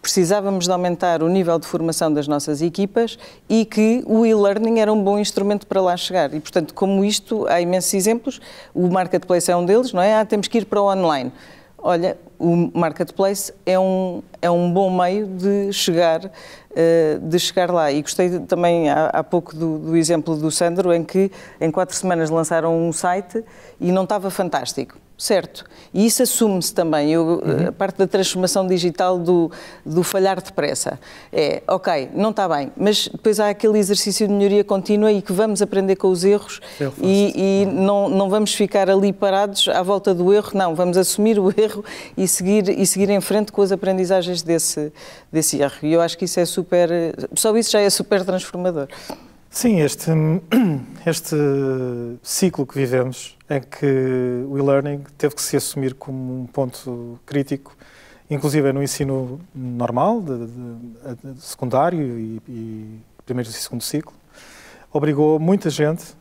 precisávamos de aumentar o nível de formação das nossas equipas e que o e-learning era um bom instrumento para lá chegar. E, portanto, como isto, há imensos exemplos, o marketplace é um deles, não é? Ah, temos que ir para o online. Olha, o marketplace é um, é um bom meio de chegar eh, de chegar lá. E gostei também há, há pouco do, do, exemplo do Sandro, em que em quatro semanas lançaram um site e não estava fantástico certo. E isso assume-se também. Eu, eh, uhum. A parte da transformação digital do, do falhar depressa. É, ok, não está bem, mas depois há aquele exercício de melhoria contínua e que vamos aprender com os erros e, e uhum. não, não vamos ficar ali parados à volta do erro, não, vamos assumir o erro e seguir, e seguir em frente com as aprendizagens desse, desse erro. E eu acho que isso é super. Só isso já é super transformador. Sim, este, este ciclo que vivemos, em é que o e-learning teve que se assumir como um ponto crítico, inclusive no ensino normal, de, de, de secundário e, e primeiro e segundo ciclo, obrigou muita gente,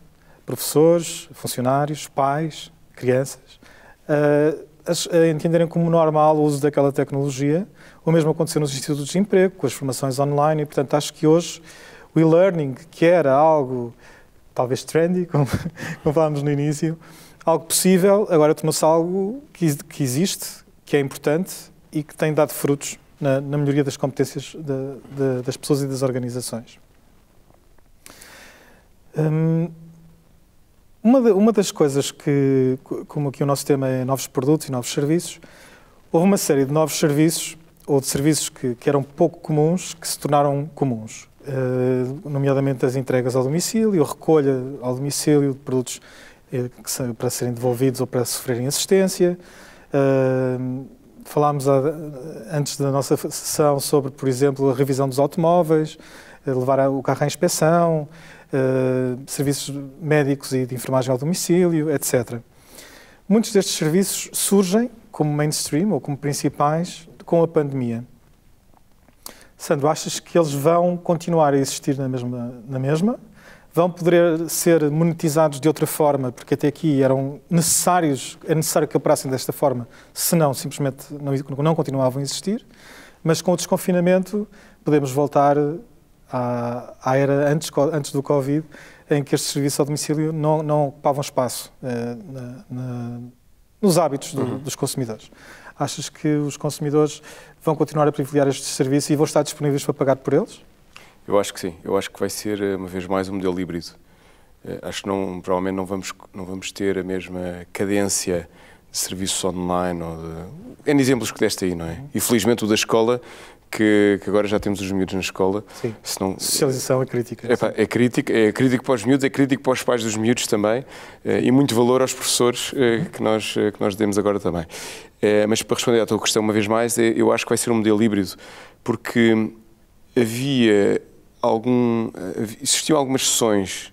professores, funcionários, pais, crianças, a, a entenderem como normal o uso daquela tecnologia. O mesmo aconteceu nos institutos de emprego, com as formações online, e portanto acho que hoje o e-learning, que era algo talvez trendy, como, como falámos no início, algo possível, agora tornou-se algo que, que, existe, que é importante e que tem dado frutos na, na melhoria das competências de, de, das pessoas e das organizações. Hum, uma, de, uma, das coisas que, como aqui o nosso tema é novos produtos e novos serviços, houve uma série de novos serviços ou de serviços que, que eram pouco comuns que se tornaram comuns. Eh, nomeadamente as entregas ao domicílio, a recolha ao domicílio de produtos eh, para serem devolvidos ou para sofrerem assistência. Eh, falámos antes da nossa sessão sobre, por exemplo, a revisão dos automóveis, levar o carro à inspeção, serviços médicos e de enfermagem ao domicílio, etc. Muitos destes serviços surgem como mainstream ou como principais com a pandemia. Sandro, achas que eles vão continuar a existir na mesma, na mesma? Vão poder ser monetizados de outra forma, porque até aqui eram necessários, é necessário que operassem desta forma, senão simplesmente não, não continuavam a existir. Mas com o desconfinamento podemos voltar à, à era antes, antes do Covid, em que este serviço ao domicílio não, não ocupavam espaço eh, na, na, nos hábitos do, uhum. dos consumidores. Achas que os consumidores vão continuar a privilegiar estes serviços e vão estar disponíveis para pagar por eles? Eu acho que sim. Eu acho que vai ser, eh, uma vez mais, um modelo híbrido. Eh, acho que não, provavelmente não vamos, não vamos ter a mesma cadência de serviços online ou de... N exemplos que deste aí, não é? Uhum. E felizmente o da escola que, que, agora já temos os miúdos na escola. Sim. Senão, Socialização é crítica. é crítico, é crítico para os miúdos, é crítico para os pais dos miúdos também eh, e muito valor aos professores eh, que, nós, eh, que nós demos agora também. Mas para responder à tua questão uma vez mais, eu acho que vai ser um modelo híbrido, porque havia algum. existiam algumas sessões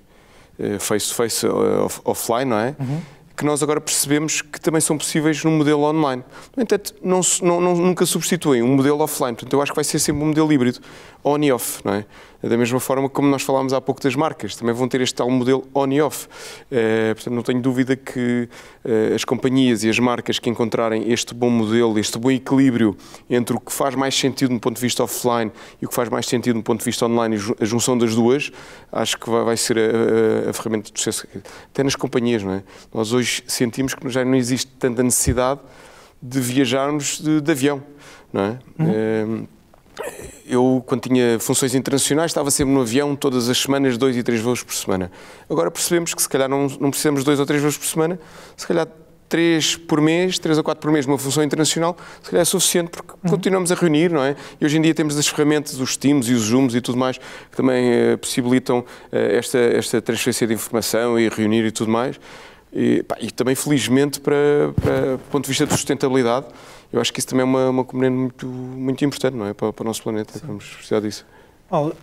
face-to-face, -face, offline, não é? Uhum que nós agora percebemos que também são possíveis no modelo online. No entanto, não, não, nunca substituem um modelo offline. Portanto, eu acho que vai ser sempre um modelo híbrido, on e off, não é? Da mesma forma como nós falámos há pouco das marcas, também vão ter este tal modelo on e off. Uh, eh, portanto, não tenho dúvida que uh, as companhias e as marcas que encontrarem este bom modelo, este bom equilíbrio entre o que faz mais sentido no ponto de vista offline e o que faz mais sentido no ponto de vista online, a junção das duas, acho que vai, ser a, a, a, ferramenta de sucesso. Até nas companhias, não é? Nós hoje sentimos que já não existe tanta necessidade de viajarmos de, de avião, não é? Uhum. é eu, quando tinha funções internacionais, estava sempre no avião todas as semanas, dois e três voos por semana. Agora percebemos que se calhar não, não precisamos de dois ou três voos por semana, se calhar três por mês, três ou quatro por mês, uma função internacional, se calhar é suficiente, porque uhum. continuamos a reunir, não é? E hoje em dia temos as ferramentas, os Teams e os Zooms e tudo mais, que também uh, possibilitam uh, esta, esta transferência de informação e reunir e tudo mais. E, pá, e também, felizmente, para, para, do ponto de vista de sustentabilidade, eu acho que isso também é uma, uma componente muito, muito importante não é? para, para o nosso planeta. Sim. Vamos precisar disso.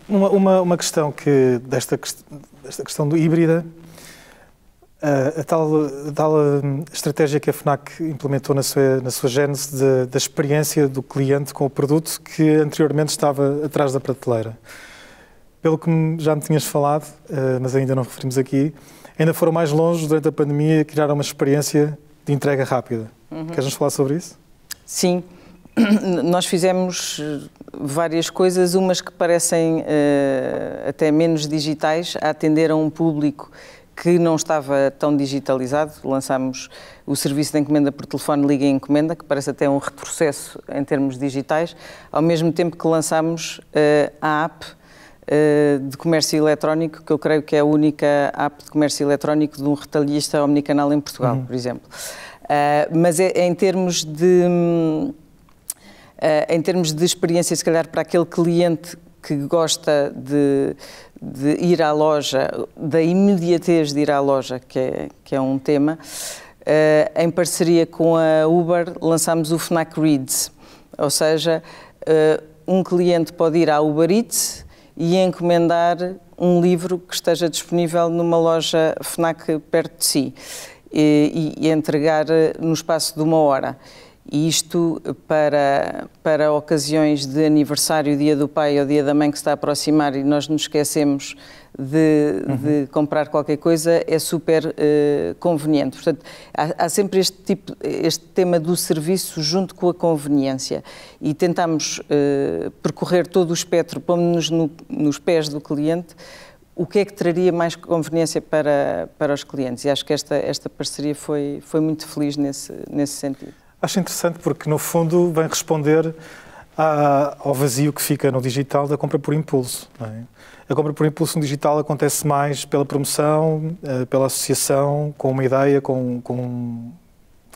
uma, uma, uma, questão que desta, desta questão do híbrida, a, a tal, a tal hum, estratégia que a FNAC implementou na sua, na sua gênese de, da experiência do cliente com o produto que anteriormente estava atrás da prateleira. Pelo que já me tinhas falado, eh, mas ainda não referimos aqui, ainda foram mais longe durante a pandemia e criaram uma experiência de entrega rápida. Uhum. Queres nos falar sobre isso? Sim, nós fizemos eh, várias coisas, umas que parecem uh, até menos digitais, a atender a um público que não estava tão digitalizado. Lançámos o serviço de encomenda por telefone Liga e Encomenda, que parece até um retrocesso em termos digitais, ao mesmo tempo que lançámos uh, a app uh, de comércio eletrónico, que eu creio que é a única app de comércio eletrónico de um retalhista omnicanal em Portugal, uhum. por exemplo. Ah, mas é, em termos de. Ah, em termos de experiência, se calhar, para aquele cliente que gosta de, de ir à loja, da imediatez de ir à loja, que é, que é um tema, uh, em parceria com a Uber lançámos o Fnac Reads, ou seja, uh, um cliente pode ir à Uber Eats e encomendar um livro que esteja disponível numa loja Fnac perto de si e, e entregar eh, no espaço de uma hora. E isto para, para ocasiões de aniversário, dia do pai ou dia da mãe que se está a aproximar e nós nos esquecemos de, uhum. de comprar qualquer coisa, é super uh, conveniente. Portanto, há, há, sempre este, tipo, este tema do serviço junto com a conveniência e tentamos uh, percorrer todo o espectro, pondo nos no, nos pés do cliente o que é que traria mais conveniência para, para os clientes? E acho que esta, esta parceria foi, foi muito feliz nesse, nesse sentido. Acho interessante porque, no fundo, vem responder à, ao vazio que fica no digital da compra por impulso. É? A compra por impulso no digital acontece mais pela promoção, eh, pela associação, com uma ideia, com, com,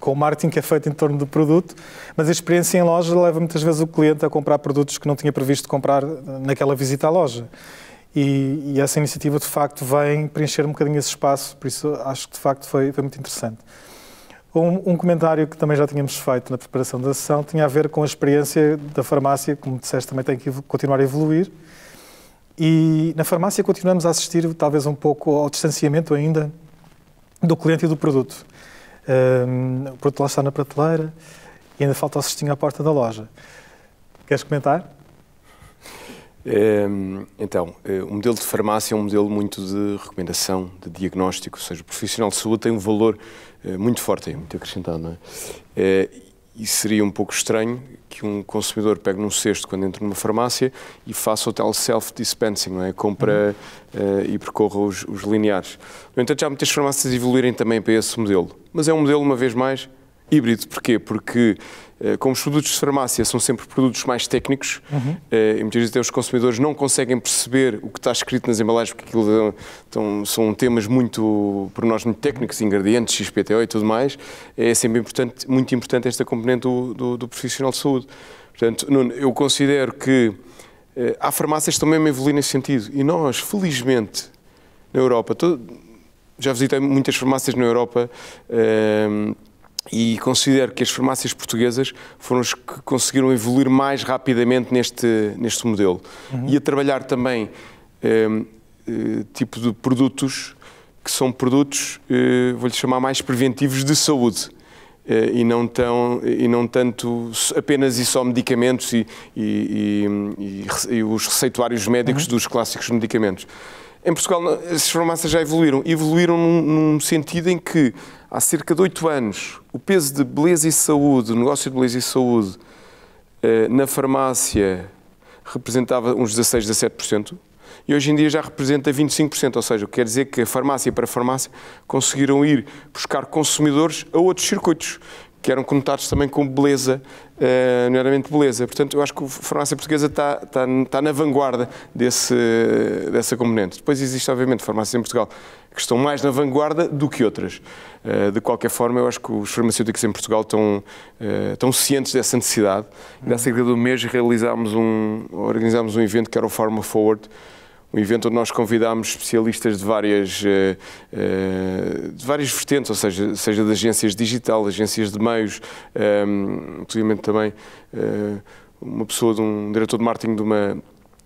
com o marketing que é feito em torno do produto, mas a experiência em loja leva muitas vezes o cliente a comprar produtos que não tinha previsto comprar eh, naquela visita à loja. E, e, essa iniciativa, de facto, vem preencher um bocadinho esse espaço, por isso acho que, de facto, foi, foi muito interessante. Um, um, comentário que também já tínhamos feito na preparação da sessão tinha a ver com a experiência da farmácia, como disseste, também tem que continuar a evoluir. E na farmácia continuamos a assistir, talvez, um pouco ao distanciamento ainda do cliente e do produto. Um, o produto lá está na prateleira e ainda falta o cestinho à porta da loja. Queres comentar? Ehm, então, eh, o modelo de farmácia é um modelo muito de recomendação, de diagnóstico, ou seja, o profissional de saúde tem um valor eh, muito forte, é muito acrescentado, não é? Eh, e seria um pouco estranho que um consumidor pegue num cesto quando entra numa farmácia e faça o tal self-dispensing, não é? Compra uhum. e percorra os, os lineares. No entanto, já muitas farmácias evoluírem também para esse modelo. Mas é um modelo, uma vez mais, híbrido. Porquê? Porque eh, como os produtos de farmácia são sempre produtos mais técnicos, uhum. e muitas vezes até os consumidores não conseguem perceber o que está escrito nas embalagens, porque aquilo então, são temas muito, para nós, muito técnicos, ingredientes, XPTO e tudo mais, é sempre importante, muito importante esta componente do, do, do profissional de saúde. Portanto, Nuno, eu considero que eh, há farmácias que também me evoluem nesse sentido, e nós, felizmente, na Europa, todo, já visitei muitas farmácias na Europa, e considero que as farmácias portuguesas foram as que conseguiram evoluir mais rapidamente neste, neste modelo. Uhum. E a trabalhar também ehm, eh, tipo de produtos que são produtos, eh, vou-lhe chamar mais preventivos de saúde. Eh, e não, tão, e não tanto apenas e só medicamentos e, e, e, e os receituários médicos uhum. dos clássicos medicamentos. Em Portugal, as farmácias já evoluíram. Evoluíram num, num sentido em que, há cerca de oito anos, o peso de beleza e saúde, o negócio de beleza e saúde, eh, na farmácia representava uns 16, 17%, e hoje em dia já representa 25%, ou seja, quer dizer que farmácia para farmácia conseguiram ir buscar consumidores a outros circuitos que eram conotados também com beleza, uh, nomeadamente beleza. Portanto, eu acho que a farmácia portuguesa está, está, está na vanguarda desse, dessa componente. Depois existe, obviamente, farmácias em Portugal que estão mais na vanguarda do que outras. Uh, de qualquer forma, eu acho que os farmacêuticos em Portugal estão, uh, eh, estão cientes dessa necessidade. Ainda há cerca de um mês realizámos um, organizámos um evento que era o Pharma Forward, um evento onde nós convidámos especialistas de várias, eh, eh, de várias vertentes, ou seja, seja de agências digital, agências de meios, eh, inclusive também uma pessoa, de um diretor de marketing de uma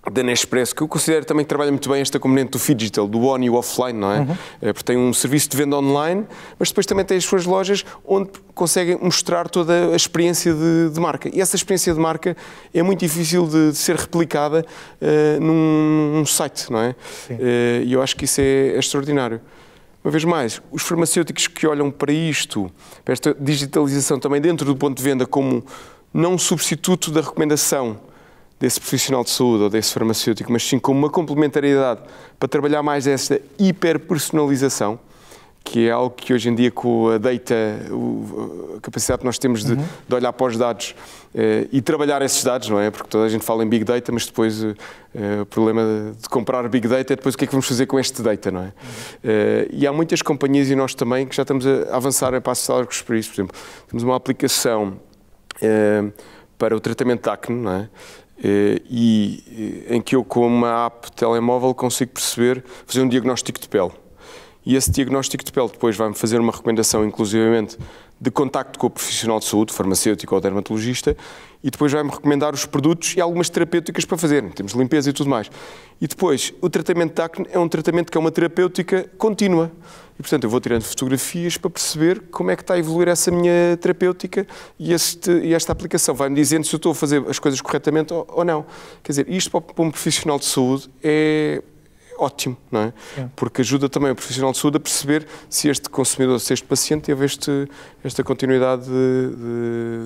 da Nespresso, que eu considero também que trabalha muito bem esta componente do digital, do on e o offline, não é? Uhum. é? Porque tem um serviço de venda online, mas depois também tem as suas lojas onde conseguem mostrar toda a experiência de, de, marca. E essa experiência de marca é muito difícil de, de ser replicada uh, num, num, site, não é? Eh, e eu acho que isso é, é extraordinário. Uma vez mais, os farmacêuticos que olham para isto, para esta digitalização também dentro do ponto de venda como não substituto da recomendação, desse profissional de saúde ou desse farmacêutico, mas sim como uma complementariedade para trabalhar mais esta hiperpersonalização, que é algo que hoje em dia com a data, a capacidade que nós temos de, uhum. de olhar para os dados eh, e trabalhar esses dados, não é? Porque toda a gente fala em big data, mas depois eh, eh o problema de, comprar big data é depois o que é que vamos fazer com este data, não é? Uhum. Eh, e há muitas companhias e nós também que já estamos a avançar em passos largos por isso. Por exemplo, temos uma aplicação eh, para o tratamento de acne, não é? Eh, e eh, em que eu, com uma app telemóvel, consigo perceber, fazer um diagnóstico de pele. E esse diagnóstico de pele depois vai-me fazer uma recomendação, inclusivamente, de contacto com o profissional de saúde, farmacêutico ou dermatologista, e depois vai-me recomendar os produtos e algumas terapêuticas para fazer. Temos limpeza e tudo mais. E depois, o tratamento de acne é um tratamento que é uma terapêutica contínua. E, portanto, eu vou tirando fotografias para perceber como é que está a evoluir essa minha terapêutica e, este, e esta aplicação. Vai-me dizendo se eu estou a fazer as coisas corretamente ou, ou não. Quer dizer, isto para um profissional de saúde é, ótimo, não é? Sim. Porque ajuda também o profissional de saúde a perceber se este consumidor, se este paciente teve este, esta continuidade de,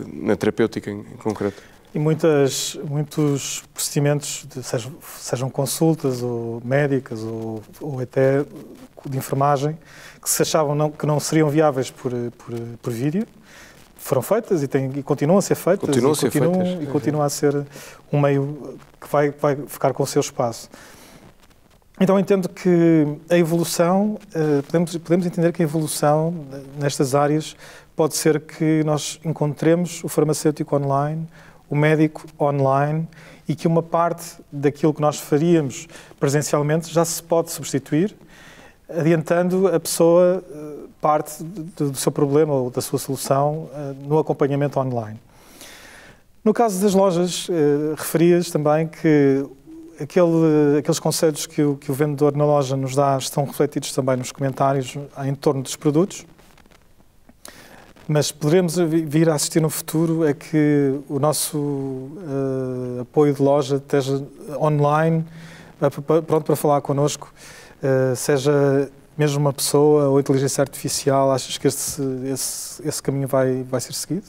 de, na terapêutica em, em concreto. E muitas, muitos procedimentos, de, sejam, sejam, consultas ou médicas ou, ou até de enfermagem, que se achavam não, que não seriam viáveis por, por, por vídeo, foram feitas e, têm, e continuam a ser feitas. Continuam a ser continuam, feitas. E continua a ser um meio que vai, vai ficar com o seu espaço. Então entendo que a evolução, eh, podemos, podemos entender que a evolução eh, nestas áreas pode ser que nós encontremos o farmacêutico online, o médico online e que uma parte daquilo que nós faríamos presencialmente já se pode substituir, adiantando a pessoa eh, parte do seu problema ou da sua solução no acompanhamento online. No caso das lojas, referias também que aquele, aqueles conselhos que o, que o vendedor na loja nos dá estão refletidos também nos comentários em torno dos produtos, mas poderemos vir a assistir no futuro a que o nosso uh, apoio de loja esteja online, pronto para falar connosco, uh, seja mesmo uma pessoa ou inteligência artificial, achas que esse, esse, esse caminho vai, vai ser seguido?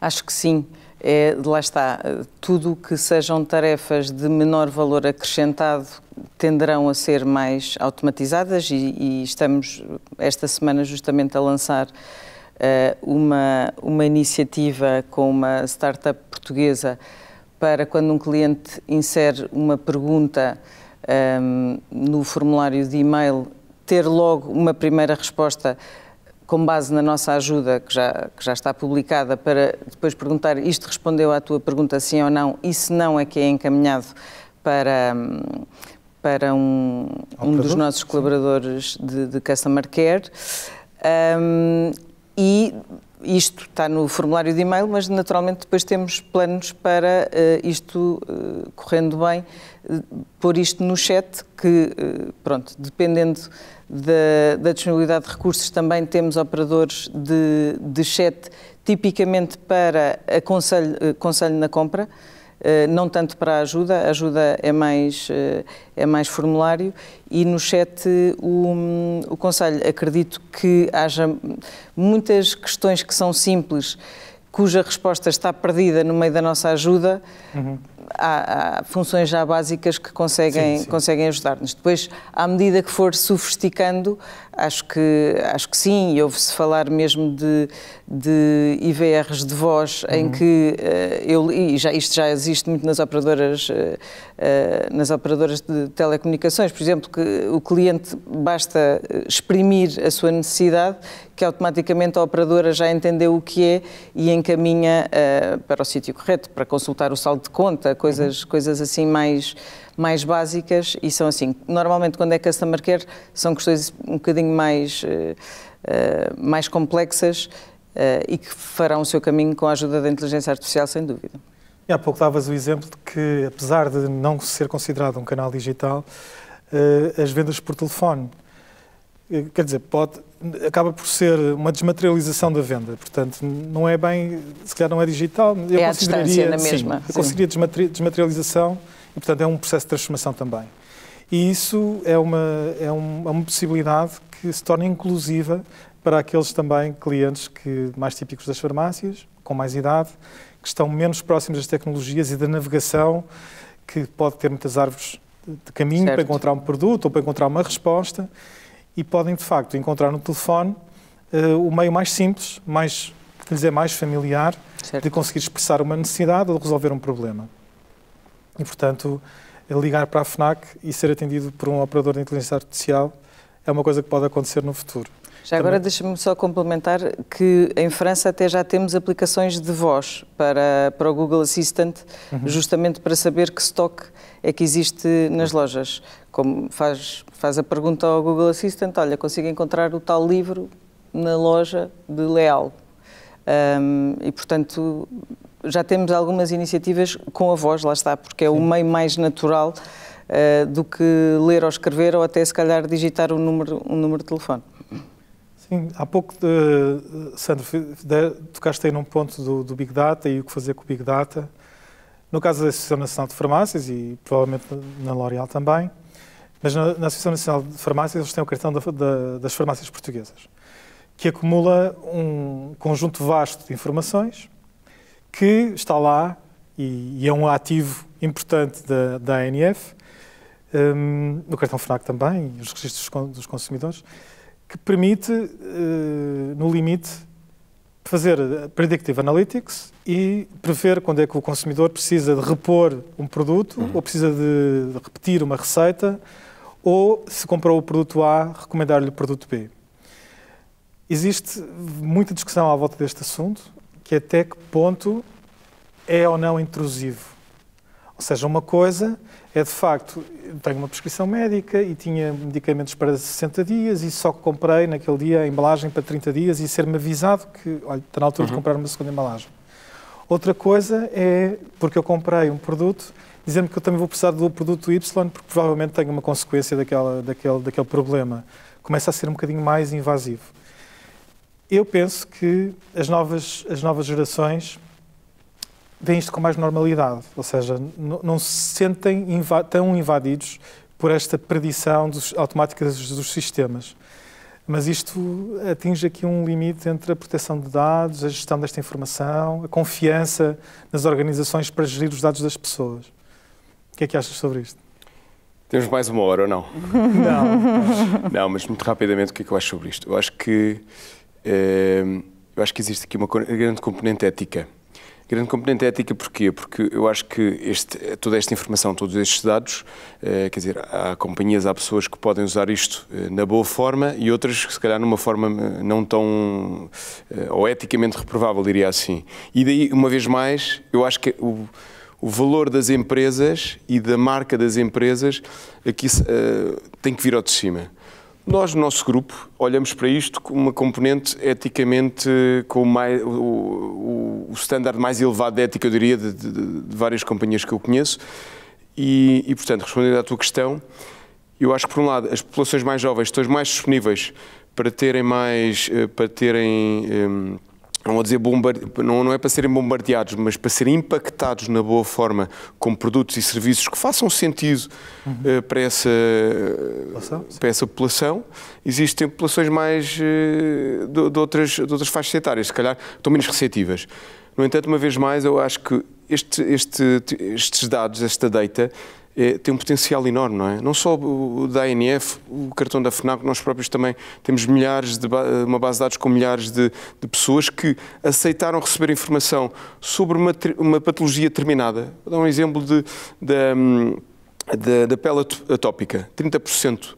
Acho que sim é, lá está, tudo que sejam tarefas de menor valor acrescentado tenderão a ser mais automatizadas e, e estamos esta semana justamente a lançar uh, uma, uma iniciativa com uma startup portuguesa para quando um cliente insere uma pergunta um, ehm, no formulário de e-mail ter logo uma primeira resposta com base na nossa ajuda, que já, que já está publicada, para depois perguntar isto respondeu à tua pergunta sim ou não, e se não é que é encaminhado para, para um, um dos nossos colaboradores de, de Customer Care. Um, e isto está no formulário de e-mail, mas naturalmente depois temos planos para uh, isto uh, correndo bem, uh, pôr isto no chat, que, pronto, dependendo da, da, disponibilidade de recursos, também temos operadores de, de chat tipicamente para aconselho, aconselho na compra. Eh, não tanto para a ajuda, a ajuda é mais, eh, é mais formulário, e no chat o, hum, o Conselho acredito que haja muitas questões que são simples, cuja resposta está perdida no meio da nossa ajuda, uhum. há, há, funções já básicas que conseguem, conseguem ajudar-nos. Depois, à medida que for sofisticando, acho que, acho que sim, e ouve-se falar mesmo de, de IVRs de voz, uhum. em que uh, eu li, já, isto já existe muito nas operadoras, uh, uh, nas operadoras de telecomunicações, por exemplo, que o cliente basta exprimir a sua necessidade, que automaticamente a operadora já entendeu o que é e encaminha para o sítio correto, para consultar o saldo de conta, coisas, uhum. coisas assim mais mais básicas e são assim. Normalmente, quando é customer care, são questões um bocadinho mais, uh, mais complexas uh, e que farão o seu caminho com a ajuda da inteligência artificial, sem dúvida. E há pouco davas o exemplo de que, apesar de não ser considerado um canal digital, uh, as vendas por telefone, quer dizer, pode, acaba por ser uma desmaterialização da venda. Portanto, não é bem, se calhar não é digital. Eu é consideraria, a distância, na mesma. Sim, sim. Eu consideraria desmaterialização e, portanto, é um processo de transformação também. E isso é uma, é uma, é uma possibilidade que se torna inclusiva para aqueles também clientes que mais típicos das farmácias, com mais idade, que estão menos próximos das tecnologias e da navegação, que pode ter muitas árvores de caminho certo. para encontrar um produto ou para encontrar uma resposta e podem, de facto, encontrar no telefone uh, o meio mais simples, mais, lhes dizer, é mais familiar certo. de conseguir expressar uma necessidade ou de resolver um problema. E, portanto, ligar para a FNAC e ser atendido por um operador de inteligência artificial é uma coisa que pode acontecer no futuro. Já agora deixa-me só complementar que em França até já temos aplicações de voz para, para o Google Assistant, uhum. justamente para saber que estoque é que existe nas uhum. lojas. Como faz, faz a pergunta ao Google Assistant, olha, consigo encontrar o tal livro na loja de Leal. Um, e, portanto, já temos algumas iniciativas com a voz, lá está, porque é Sim. o meio mais natural uh, do que ler ou escrever ou até se calhar digitar um número, um número de telefone. Sim, há pouco, eh, Sandro, tocastei tocaste aí num ponto do, do, Big Data e o que fazer com o Big Data. No caso da Associação Nacional de Farmácias e provavelmente na L'Oréal também, mas na, na, Associação Nacional de Farmácias eles têm o cartão da, da, das farmácias portuguesas, que acumula um conjunto vasto de informações que está lá e, e é um ativo importante da, da ANF, um, no cartão FNAC também, os registros dos consumidores, que permite, uh, no limite, fazer eh, predictive analytics e prever quando é que o consumidor precisa de repor um produto uhum. ou precisa de repetir uma receita ou se comprou o produto A, recomendar-lhe o produto B. Existe muita discussão à volta deste assunto que até que ponto é ou não intrusivo. Ou seja, uma coisa é de facto, tenho uma prescrição médica e tinha medicamentos para 60 dias e só comprei naquele dia a embalagem para 30 dias e ser-me avisado que, olha, está na altura uhum. de comprar uma segunda embalagem. Outra coisa é, porque eu comprei um produto, dizendo que eu também vou precisar do produto Y, porque provavelmente tenho uma consequência daquela, daquele, daquele problema. Começa a ser um bocadinho mais invasivo. Eu penso que as novas, as novas gerações veem isto com mais normalidade, ou seja, não se sentem inva tão invadidos por esta predição dos, automática dos, dos, sistemas. Mas isto atinge aqui um limite entre a proteção de dados, a gestão desta informação, a confiança nas organizações para gerir os dados das pessoas. O que é que achas sobre isto? Temos mais uma hora ou não? não. Não, mas muito rapidamente o que é que eu acho sobre isto? Eu acho que Ehm, eu acho que existe aqui uma grande componente ética. Grande componente ética porquê? Porque eu acho que este, toda esta informação, todos estes dados, eh, quer dizer, há companhias, há pessoas que podem usar isto eh, na boa forma e outras que se calhar numa forma eh, não tão, eh, ou eticamente reprovável, diria assim. E daí, uma vez mais, eu acho que o, o valor das empresas e da marca das empresas aqui eh, tem que vir ao de cima. Nós, no nosso grupo, olhamos para isto como uma componente eticamente com o, mais, o, o, o standard mais elevado de ética, eu diria, de, de, de várias companhias que eu conheço. E, e, portanto, respondendo à tua questão, eu acho que, por um lado, as populações mais jovens estão mais disponíveis para terem mais, eh, para terem um, ehm, não vou dizer bombar, não, não é para serem bombardeados, mas para serem impactados na boa forma com produtos e serviços que façam sentido uhum. uh, para, essa, população? para essa população. Existem populações mais uh, de, de, outras, de outras faixas etárias, se calhar estão menos receptivas. No entanto, uma vez mais, eu acho que este, este, estes dados, esta data, é, tem um potencial enorme, não é? Não só o da ANF, o cartão da FNAC, nós próprios também temos milhares de ba uma base de dados com milhares de, de pessoas que aceitaram receber informação sobre uma, uma patologia determinada. Vou dar um exemplo de, da, hum, da, da pele atópica, 30%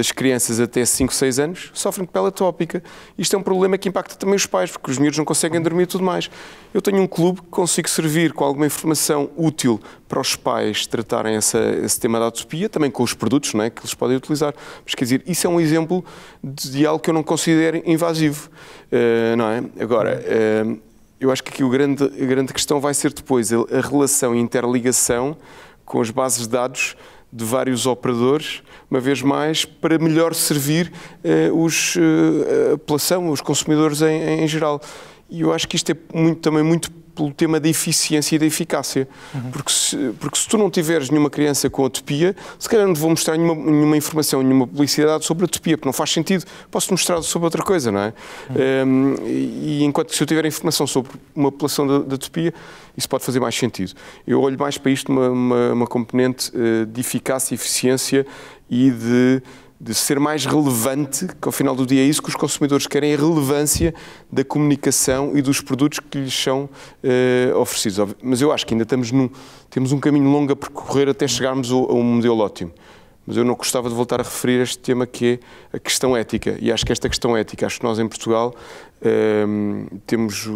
das crianças até 5, 6 anos sofrem de pele atópica. Isto é um problema que impacta também os pais, porque os miúdos não conseguem dormir e tudo mais. Eu tenho um clube que consigo servir com alguma informação útil para os pais tratarem essa, esse tema da atopia, também com os produtos não é, que eles podem utilizar. Mas quer dizer, isso é um exemplo de, de algo que eu não considero invasivo, uh, não é? Agora. Uh, eu acho que aqui o grande, a grande questão vai ser depois a relação e interligação com as bases de dados de vários operadores, uma vez mais, para melhor servir eh, os, eh, a população, os consumidores em, em geral. E eu acho que isto é muito, também muito pelo tema da eficiência e da eficácia. Uhum. Porque, se, porque se tu não tiveres nenhuma criança com atopia, se calhar não te vou mostrar nenhuma, nenhuma informação, nenhuma publicidade sobre atopia, porque não faz sentido. Posso mostrar sobre outra coisa, não é? Uhum. Um, ehm, e enquanto que se eu tiver informação sobre uma população da, atopia, isso pode fazer mais sentido. Eu olho mais para isto uma, uma, uma componente eh, de eficácia, eficiência e de de ser mais relevante, que ao final do dia é isso que os consumidores querem, é a relevância da comunicação e dos produtos que lhes são uh, oferecidos. Mas eu acho que ainda estamos num, temos um caminho longo a percorrer até chegarmos a um modelo ótimo mas eu não gostava de voltar a referir este tema que é a questão ética. E acho que esta questão ética, acho que nós em Portugal um, ehm, temos,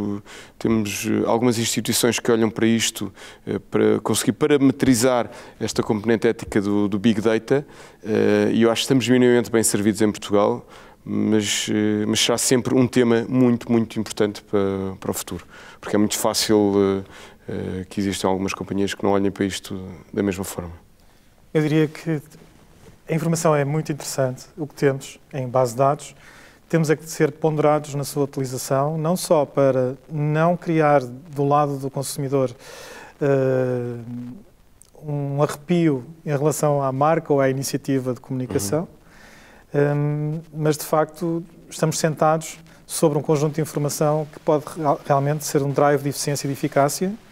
temos algumas instituições que olham para isto, eh, para conseguir parametrizar esta componente ética do, do Big Data, uh, e eu acho que estamos minimamente bem servidos em Portugal, mas, uh, mas será sempre um tema muito, muito importante para, para o futuro, porque é muito fácil uh, que existam algumas companhias que não olhem para isto da mesma forma. Eu diria que a informação é muito interessante, o que temos em base de dados. Temos é que ser ponderados na sua utilização, não só para não criar do lado do consumidor uh, um arrepio em relação à marca ou à iniciativa de comunicação, uhum. um, eh, mas de facto estamos sentados sobre um conjunto de informação que pode realmente ser um drive de eficiência e de eficácia